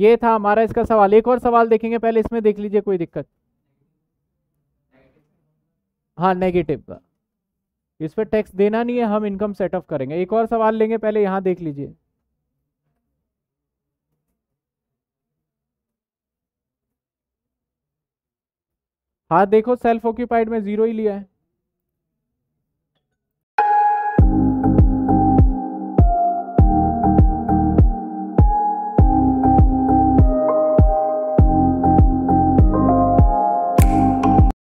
ये था हमारा इसका सवाल एक और सवाल देखेंगे पहले इसमें देख लीजिए कोई दिक्कत हाँ नेगेटिव का इस पर टैक्स देना नहीं है हम इनकम सेटअप करेंगे एक और सवाल लेंगे पहले यहां देख लीजिए हाँ देखो सेल्फ ऑक्यूपाइड में जीरो ही लिया है